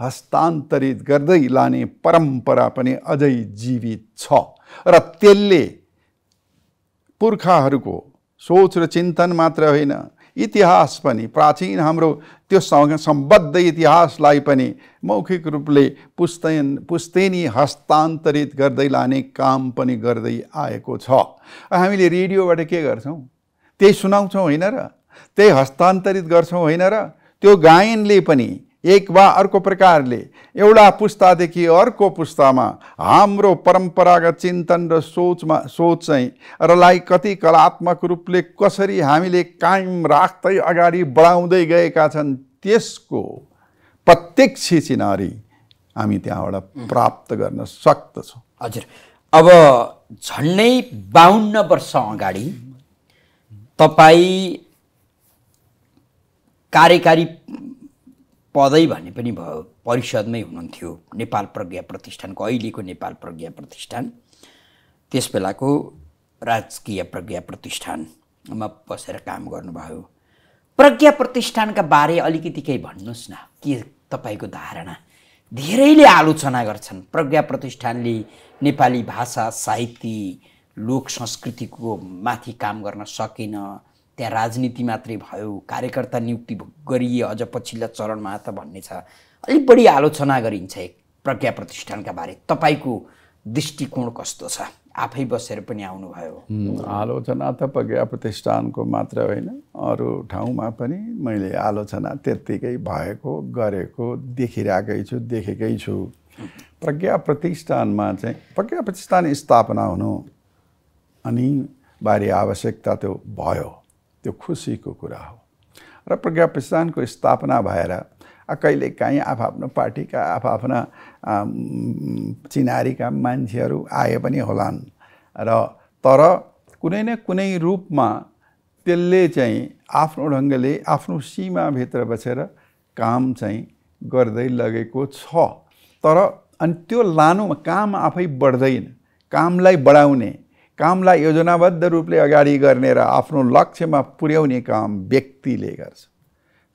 हस्तान्तरित गर्दै लाने परम्परा पनि अझै जीवित छ र त्यसले पुर्खाहरूको सोच र चिन्तन मात्र होइन इतिहास पनि प्राचीन हाम्रो त्यो सम्बद्ध इतिहासलाई पनि मौखिक रूपले पुस्तैन पुस्तैनी हस्तान्तरित गर्दै लाने काम पनि गर्दै आएको छ हामीले रेडियोबाट के गर्छौँ त्यही सुनाउँछौँ होइन र त्यही हस्तान्तरित गर्छौँ होइन र त्यो गायनले पनि एक वा अर्को प्रकारले एउटा पुस्तादेखि अर्को पुस्तामा हाम्रो परम्परागत चिन्तन र सोचमा सोच चाहिँ रलाई कति कलात्मक रूपले कसरी हामीले कायम राख्दै अगाडि बढाउँदै गएका छन् त्यसको प्रत्यक्ष चिनारी हामी त्यहाँबाट प्राप्त गर्न सक्दछौँ हजुर अब झन्डै बाहुन्न वर्ष अगाडि तपाईँ कार्यकारी पदै भन्ने पनि भयो परिषदमै हुनुहुन्थ्यो नेपाल प्रज्ञा प्रतिष्ठानको अहिलेको नेपाल प्रज्ञा प्रतिष्ठान त्यस बेलाको राजकीय प्रज्ञा प्रतिष्ठानमा बसेर काम गर्नुभयो प्रज्ञा प्रतिष्ठानका बारे अलिकति केही भन्नुहोस् न के तपाईँको धारणा धेरैले आलोचना गर्छन् प्रज्ञा प्रतिष्ठानले नेपाली भाषा साहित्य लोक संस्कृतिको माथि काम गर्न सकेन त्यहाँ राजनीति मात्रै भयो कार्यकर्ता नियुक्ति गरिए अझ पछिल्लो चरणमा त भन्ने छ अलिक बढी आलोचना गरिन्छ एक प्रज्ञा प्रतिष्ठानका बारे तपाईँको दृष्टिकोण कस्तो छ आफै बसेर पनि आउनुभयो आलोचना त प्रज्ञा प्रतिष्ठानको मात्र होइन अरू ठाउँमा पनि मैले आलोचना त्यत्तिकै भएको गरेको देखिरहेकै छु देखेकै छु प्रज्ञा प्रतिष्ठानमा चाहिँ प्रज्ञा प्रतिष्ठान स्थापना हुनु अनि बारे आवश्यकता त्यो भयो त्यो खुसीको कुरा हो र प्रज्ञा प्रतिष्ठानको स्थापना भएर कहिलेकाहीँ आफआफ्नो पार्टीका आफआफ्ना चिनारीका मान्छेहरू आए पनि होलान् र तर कुनै न कुनै रूपमा त्यसले चाहिँ आफ्नो ढङ्गले आफ्नो सीमाभित्र बसेर काम चाहिँ गर्दै लगेको छ तर अनि त्यो लानुमा काम आफै बढ्दैन कामलाई बढाउने कामलाई योजनाबद्ध रूपले अगाडि गर्ने र आफ्नो लक्ष्यमा पुर्याउने काम व्यक्तिले गर्छ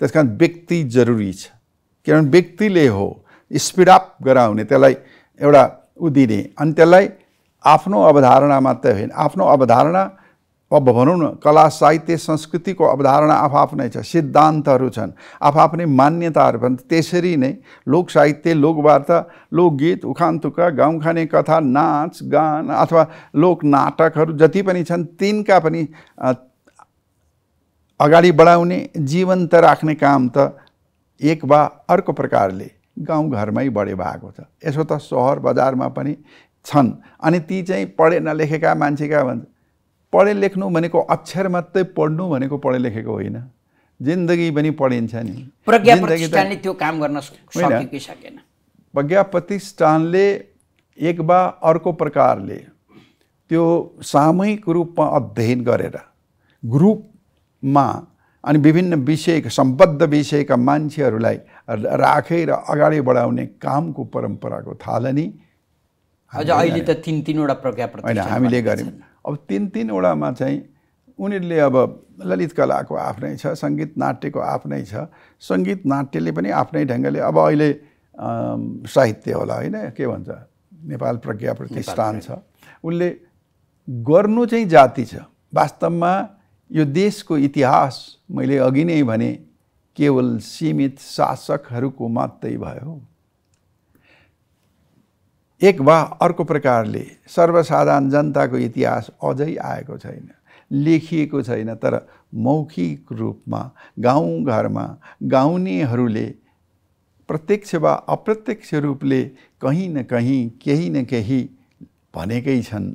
त्यस कारण व्यक्ति जरुरी छ किनभने व्यक्तिले हो स्पिड अप गराउने त्यसलाई एउटा उदिने अनि त्यसलाई आफ्नो अवधारणा मात्रै होइन आफ्नो अवधारणा अब भनौँ न कला साहित्य संस्कृतिको अवधारणा आफआफ्नै छ सिद्धान्तहरू छन् आफआफ्नै मान्यताहरू भन्छ त्यसरी नै लोक साहित्य लोकवार्ता लोकगीत उखान गाउँ खाने कथा नाच गान अथवा लोकनाटकहरू जति पनि छन् तिनका पनि अगाडि बढाउने जीवन्त राख्ने काम त एक वा अर्को प्रकारले गाउँघरमै बढे भएको छ यसो त सहर बजारमा पनि छन् अनि ती चाहिँ पढे नलेखेका मान्छेका भन्छ पढे लेख्नु भनेको अक्षर मात्रै पढ्नु भनेको पढे लेखेको होइन जिन्दगी पनि पढिन्छ नि त्यो काम गर्न सकेन प्रज्ञा प्रतिष्ठानले एक वा अर्को प्रकारले त्यो सामूहिक रूपमा अध्ययन गरेर ग्रुपमा अनि विभिन्न विषयका सम्बद्ध विषयका मान्छेहरूलाई राखेर अगाडि बढाउने कामको परम्पराको थालनी अझ अहिले त तिन तिनवटा प्रज्ञा हामीले गऱ्यौँ अब तिन तिनवटामा चाहिँ उनीहरूले अब ललित कलाको आफ्नै छ सङ्गीत नाट्यको आफ्नै छ सङ्गीत नाट्यले पनि आफ्नै ढङ्गले अब अहिले साहित्य होला होइन के भन्छ नेपाल प्रज्ञा प्रतिष्ठान छ उसले गर्नु चाहिँ जाति छ वास्तवमा यो देशको इतिहास मैले अघि नै भने केवल सीमित शासकहरूको मात्रै भयो एक वा अर्को प्रकारले सर्वसाधारण जनताको इतिहास अझै आएको छैन लेखिएको छैन तर मौखिक रूपमा गाउँघरमा गाउनेहरूले प्रत्यक्ष वा अप्रत्यक्ष रूपले कहीँ न कहीँ केही न केही भनेकै छन्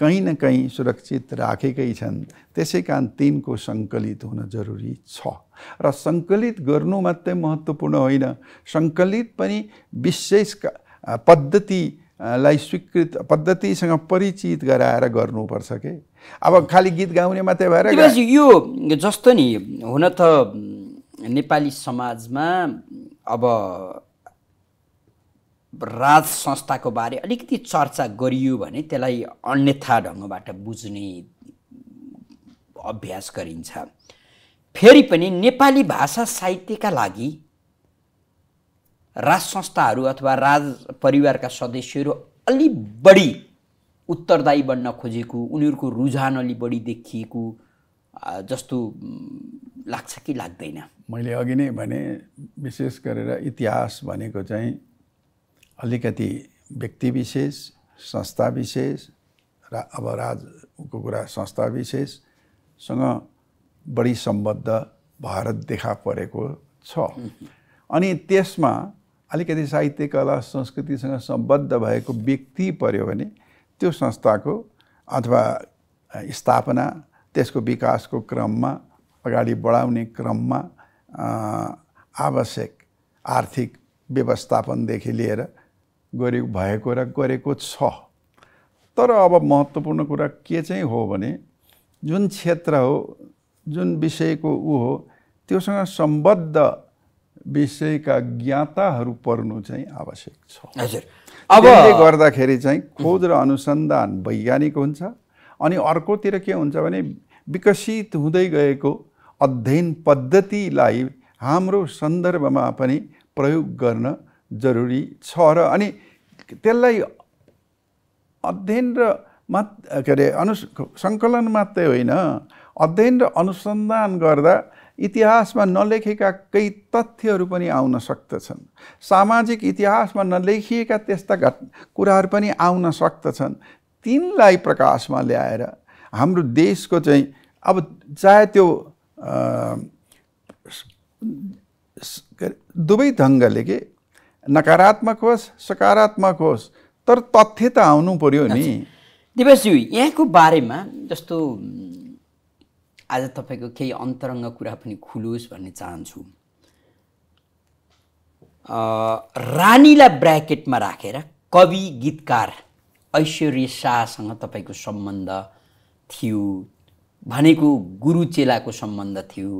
कहीँ न कहीँ सुरक्षित राखेकै छन् त्यसै कारण तिनको सङ्कलित हुन जरुरी छ र सङ्कलित गर्नु मात्रै महत्त्वपूर्ण होइन सङ्कलित पनि विशेष पद्धतिलाई स्वीकृत पद्धतिसँग परिचित गराएर गर्नुपर्छ के अब खालि गीत गाउने मात्रै भएर यो जस्तो नि हुन त नेपाली समाजमा अब राज संस्थाको बारे अलिकति चर्चा गरियो भने त्यसलाई अन्यथा ढङ्गबाट बुझ्ने अभ्यास गरिन्छ फेरि पनि नेपाली भाषा साहित्यका लागि राज संस्थाहरू अथवा राज परिवारका सदस्यहरू अलि बढी उत्तरदायी बन्न खोजेको उनीहरूको रुझान अलि बढी देखिएको जस्तो लाग्छ कि लाग्दैन मैले अघि नै भने विशेष गरेर इतिहास भनेको चाहिँ अलिकति व्यक्ति विशेष संस्था विशेष रा, अब राजको कुरा संस्था विशेषसँग बढी सम्बद्ध भारत देखा परेको छ अनि त्यसमा अलिकति साहित्य कला संस्कृतिसँग सम्बद्ध भएको व्यक्ति पऱ्यो भने त्यो संस्थाको अथवा स्थापना त्यसको विकासको क्रममा अगाडि बढाउने क्रममा आवश्यक आर्थिक व्यवस्थापनदेखि लिएर गरे भएको र गरेको छ तर अब महत्त्वपूर्ण कुरा के चाहिँ हो भने जुन क्षेत्र हो जुन विषयको ऊ हो त्योसँग सम्बद्ध विषयका ज्ञाताहरू पर्नु चाहिँ आवश्यक छ हजुर अब गर्दाखेरि चाहिँ खोज र अनुसन्धान वैज्ञानिक हुन्छ अनि अर्कोतिर के हुन्छ भने विकसित हुँदै गएको अध्ययन पद्धतिलाई हाम्रो सन्दर्भमा पनि प्रयोग गर्न जरुरी छ र अनि त्यसलाई अध्ययन र मा के अरे अनु सङ्कलन मात्रै होइन अध्ययन र अनुसन्धान गर्दा इतिहासमा नलेखेका केही तथ्यहरू पनि आउन सक्दछन् सामाजिक इतिहासमा नलेखिएका त्यस्ता घट कुराहरू पनि आउन सक्दछन् तिनलाई प्रकाशमा ल्याएर हाम्रो देशको चाहिँ अब चाहे त्यो दुवै ढङ्गले के नकारात्मक होस् सकारात्मक होस् तर तथ्य त आउनु पर्यो नि दिवसजी यहाँको बारेमा जस्तो आज तपाईँको केही अन्तरङ्ग कुरा पनि खुलोस् भन्ने चाहन्छु रानीलाई ब्राकेटमा राखेर रा, कवि गीतकार ऐश्वर्य शाहसँग तपाईँको सम्बन्ध थियो भनेको गुरु चेलाको सम्बन्ध थियो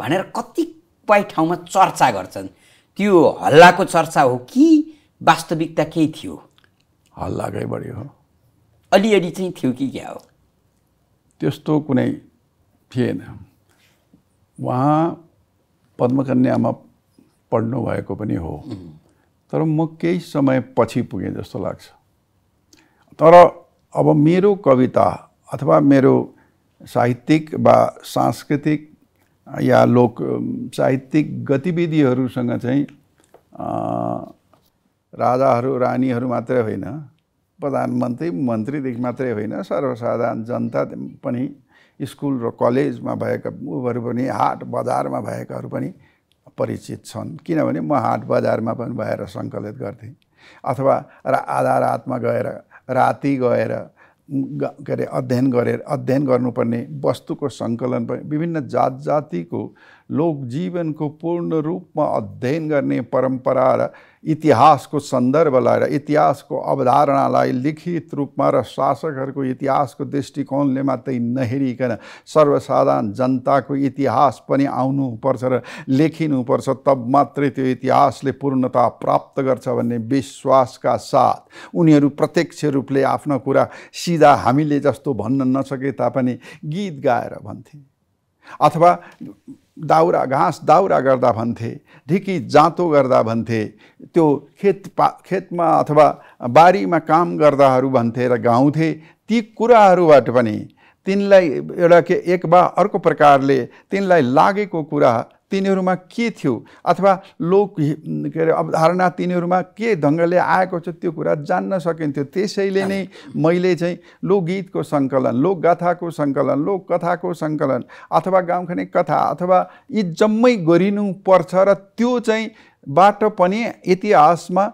भनेर कतिपय ठाउँमा चर्चा गर्छन् त्यो हल्लाको चर्चा हो कि वास्तविकता केही थियो हल्लाकै बढी हो अलिअलि चाहिँ थियो कि क्या हो त्यस्तो कुनै थिएन उहाँ पद्मकन्यामा पढ्नुभएको पनि हो तर म केही समय पछि पुगेँ जस्तो लाग्छ तर अब मेरो कविता अथवा मेरो साहित्यिक वा सांस्कृतिक या लोक साहित्यिक गतिविधिहरूसँग चाहिँ राजाहरू रानीहरू मात्रै होइन प्रधानमन्त्री मन्त्रीदेखि मात्रै होइन सर्वसाधारण जनता पनि स्कुल र कलेजमा भएका उहरू पनि हाट बजारमा भएकाहरू पनि परिचित छन् किनभने म हाट बजारमा पनि भएर सङ्कलित गर्थेँ अथवा र आधा रातमा गएर राति गएर के अरे अध्ययन गरेर अध्ययन गर्नुपर्ने वस्तुको सङ्कलन पनि विभिन्न जात जातिको लोकजीवनको पूर्ण रूपमा अध्ययन गर्ने परम्परा र इतिहासको सन्दर्भलाई र इतिहासको अवधारणालाई लिखित रूपमा र शासकहरूको इतिहासको दृष्टिकोणले मात्रै नहेरिकन सर्वसाधारण जनताको इतिहास पनि आउनुपर्छ र लेखिनुपर्छ तब मात्रै त्यो इतिहासले पूर्णता प्राप्त गर्छ भन्ने विश्वासका साथ उनीहरू प्रत्यक्ष रूपले आफ्नो कुरा सिधा हामीले जस्तो भन्न नसके तापनि गीत गाएर भन्थे अथवा दाउरा घाँस दाउरा गर्दा भन्थे ढिकी जाँतो गर्दा भन्थे त्यो खेत पा खेतमा अथवा बारीमा काम गर्दाहरू भन्थे र गाउँथे ती कुराहरूबाट पनि तिनलाई एउटा के एक वा अर्को प्रकारले तिनलाई लागेको कुरा तिनीहरूमा के थियो अथवा लोक के अरे अवधारणा तिनीहरूमा के ढङ्गले आएको छ त्यो कुरा जान्न सकिन्थ्यो त्यसैले नै मैले चाहिँ लोकगीतको सङ्कलन लोकगाथाको सङ्कलन लोककथाको सङ्कलन अथवा गाउँखाने कथा अथवा यी जम्मै गरिनुपर्छ र त्यो चाहिँ बाटो पनि इतिहासमा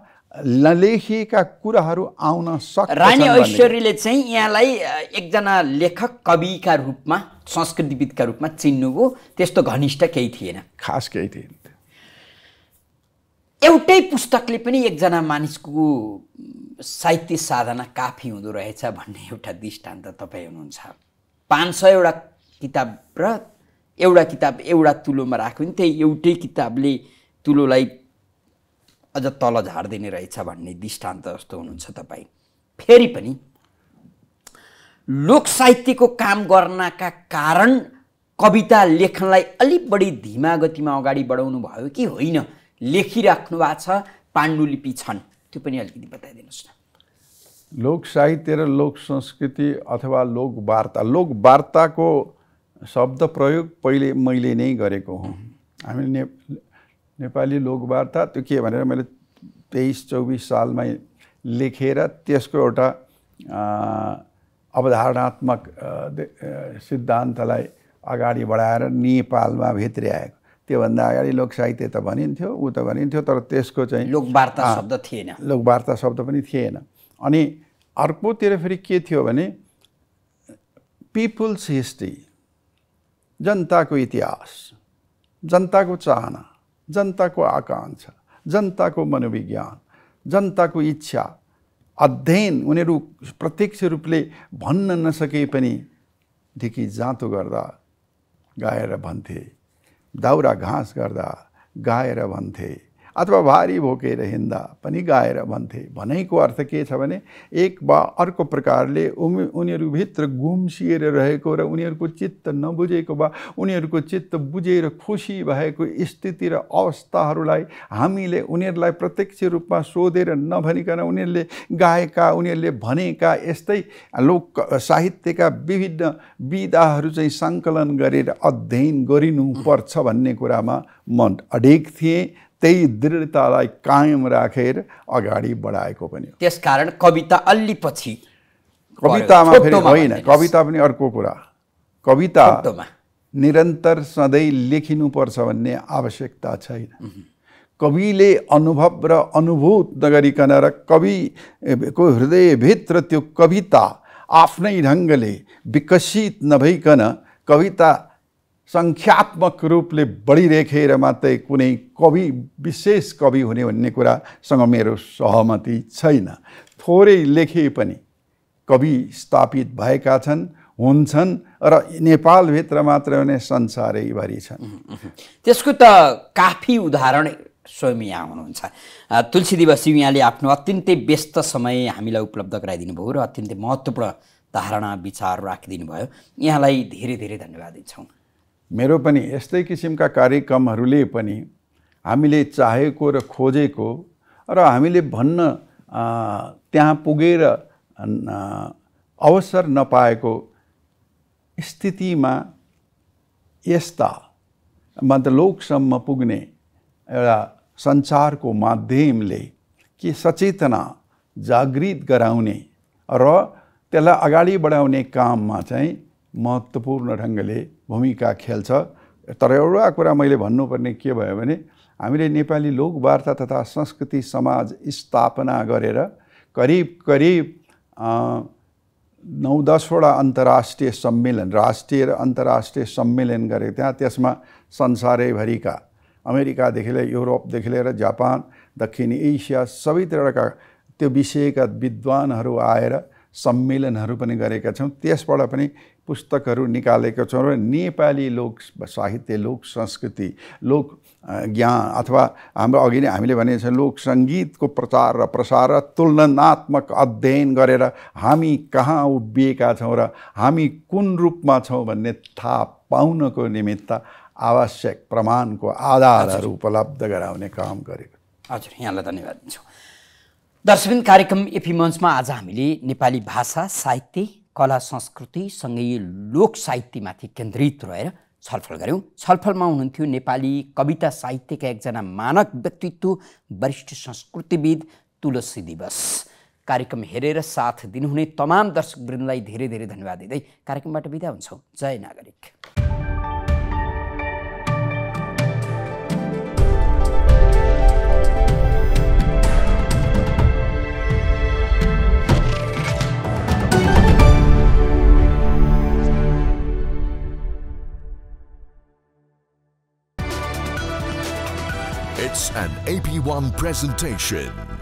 लेखिएका कुराहरू आउन सक्छ रानी ऐश्वर्यले चाहिँ यहाँलाई एकजना लेखक कविका रूपमा संस्कृतिविदका रूपमा चिन्नुभयो त्यस्तो घनिष्ठ केही थिएन खास केही थिएन एउटै पुस्तकले पनि एकजना मानिसको साहित्य साधना काफी हुँदो रहेछ भन्ने एउटा दृष्टान्त तपाईँ हुनुहुन्छ पाँच सयवटा किताब र एउटा किताब एउटा तुलोमा राख्यो भने त्यही एउटै किताबले तुलोलाई अझ तल झारिदिने रहेछ भन्ने दृष्टान्त जस्तो हुनुहुन्छ तपाईँ फेरि पनि लोक साहित्यको काम गर्नका कारण कविता लेख्नलाई अलिक बढी धिमा गतिमा अगाडि बढाउनु भयो कि होइन लेखिराख्नु भएको छ पाण्डुलिपि छन् त्यो पनि अलिकति बताइदिनुहोस् न लोक साहित्य र लोक संस्कृति अथवा लोकवार्ता वार्ता लोक शब्द प्रयोग पहिले मैले नै गरेको हो हामीले नेपाली लोकवार्ता त्यो के भनेर मैले तेइस चौबिस सालमै लेखेर त्यसको एउटा अवधारणात्मक सिद्धान्तलाई अगाडि बढाएर नेपालमा भित्र्याएको त्योभन्दा अगाडि लोक साहित्य त भनिन्थ्यो ऊ त भनिन्थ्यो तर त्यसको चाहिँ लोकवार्ता शब्द थिएन लोकवार्ता शब्द पनि थिएन अनि अर्कोतिर फेरि के थियो भने पिपुल्स हिस्ट्री जनताको इतिहास जनताको चाहना जनताको आकाङ्क्षा जनताको मनोविज्ञान जनताको इच्छा अध्ययन उनीहरू प्रत्यक्ष रूपले भन्न नसके पनि ढिकी जाँतो गर्दा गाएर भन्थे दाउरा घाँस गर्दा गाएर भन्थे अथवा भारी भोकेर हिँड्दा पनि गाएर भन्थे भनाइको अर्थ के छ भने एक वा अर्को प्रकारले उम उनीहरूभित्र गुम्सिएर रहेको र उनीहरूको चित्त नबुझेको वा उनीहरूको चित्त बुझेर खुसी भएको स्थिति र अवस्थाहरूलाई हामीले उनीहरूलाई प्रत्यक्ष रूपमा सोधेर नभनिकन उनीहरूले गाएका उनीहरूले भनेका यस्तै लोक साहित्यका विभिन्न विधाहरू चाहिँ सङ्कलन गरेर अध्ययन गरिनुपर्छ भन्ने कुरामा म अडेक थिएँ त्यही दृढतालाई कायम राखेर अगाडि बढाएको पनि हो त्यसकारण कविता अलि पछि कवितामा फेरि होइन कविता पनि अर्को कुरा कविता निरन्तर सधैँ लेखिनुपर्छ भन्ने आवश्यकता छैन कविले अनुभव र अनुभूत नगरिकन र कविको हृदयभित्र त्यो कविता आफ्नै ढङ्गले विकसित नभइकन कविता सङ्ख्यात्मक रूपले र मात्रै कुनै कवि विशेष कवि हुने भन्ने कुरासँग मेरो सहमति छैन थोरै लेखे पनि कवि स्थापित भएका छन् हुन्छन् र नेपालभित्र मात्र भने संसारैभरि छन् त्यसको त काफी उदाहरण स्वयं यहाँ हुनुहुन्छ तुलसी दिवस यहाँले आफ्नो अत्यन्तै व्यस्त समय हामीलाई उपलब्ध गराइदिनु भयो र अत्यन्तै महत्त्वपूर्ण धारणा विचार राखिदिनु भयो यहाँलाई धेरै धेरै धन्यवाद दिन्छौँ मेरो पनि यस्तै किसिमका कार्यक्रमहरूले पनि हामीले चाहेको र खोजेको र हामीले भन्न त्यहाँ पुगेर अवसर नपाएको स्थितिमा यस्ता मतलब लोकसम्म पुग्ने एउटा सञ्चारको माध्यमले के सचेतना जागृत गराउने र त्यसलाई अगाडि बढाउने काममा चाहिँ महत्त्वपूर्ण ढङ्गले भूमिका खेल्छ तर एउटा कुरा मैले भन्नुपर्ने के भयो भने हामीले नेपाली लोकवार्ता तथा संस्कृति समाज स्थापना गरेर करिब करिब नौ दसवटा अन्तर्राष्ट्रिय सम्मेलन राष्ट्रिय र अन्तर्राष्ट्रिय सम्मेलन गरेको त्यहाँ त्यसमा संसारैभरिका अमेरिकादेखि लिएर युरोपदेखि लिएर जापान दक्षिण एसिया सबैतिरका त्यो विषयका विद्वानहरू आएर सम्मेलनहरू पनि गरेका छौँ त्यसबाट पनि पुस्तकहरू निकालेका छौँ र नेपाली लोक साहित्य लोक संस्कृति लोक ज्ञान अथवा हाम्रो अघि नै हामीले भनेको छ लोक सङ्गीतको प्रचार र प्रसार र तुलनात्मक अध्ययन गरेर हामी कहाँ उभिएका छौँ र हामी कुन रूपमा छौँ भन्ने थाहा पाउनको निमित्त आवश्यक प्रमाणको आधारहरू उपलब्ध गराउने काम गरेको हजुर यहाँलाई धन्यवाद दिन्छौँ दर्शबिन कार्यक्रम एपी मञ्चमा आज हामीले नेपाली भाषा साहित्य कला संस्कृति सँगै लोक साहित्यमाथि केन्द्रित रहेर छलफल गऱ्यौँ छलफलमा हुनुहुन्थ्यो नेपाली कविता साहित्यका एकजना मानक व्यक्तित्व वरिष्ठ संस्कृतिविद तुलसी दिवस कार्यक्रम हेरेर साथ दिनुहुने तमाम दर्शकवृन्दलाई धेरै धेरै धन्यवाद दिँदै कार्यक्रमबाट बिदा हुन्छौँ जय नागरिक It's an AP1 presentation.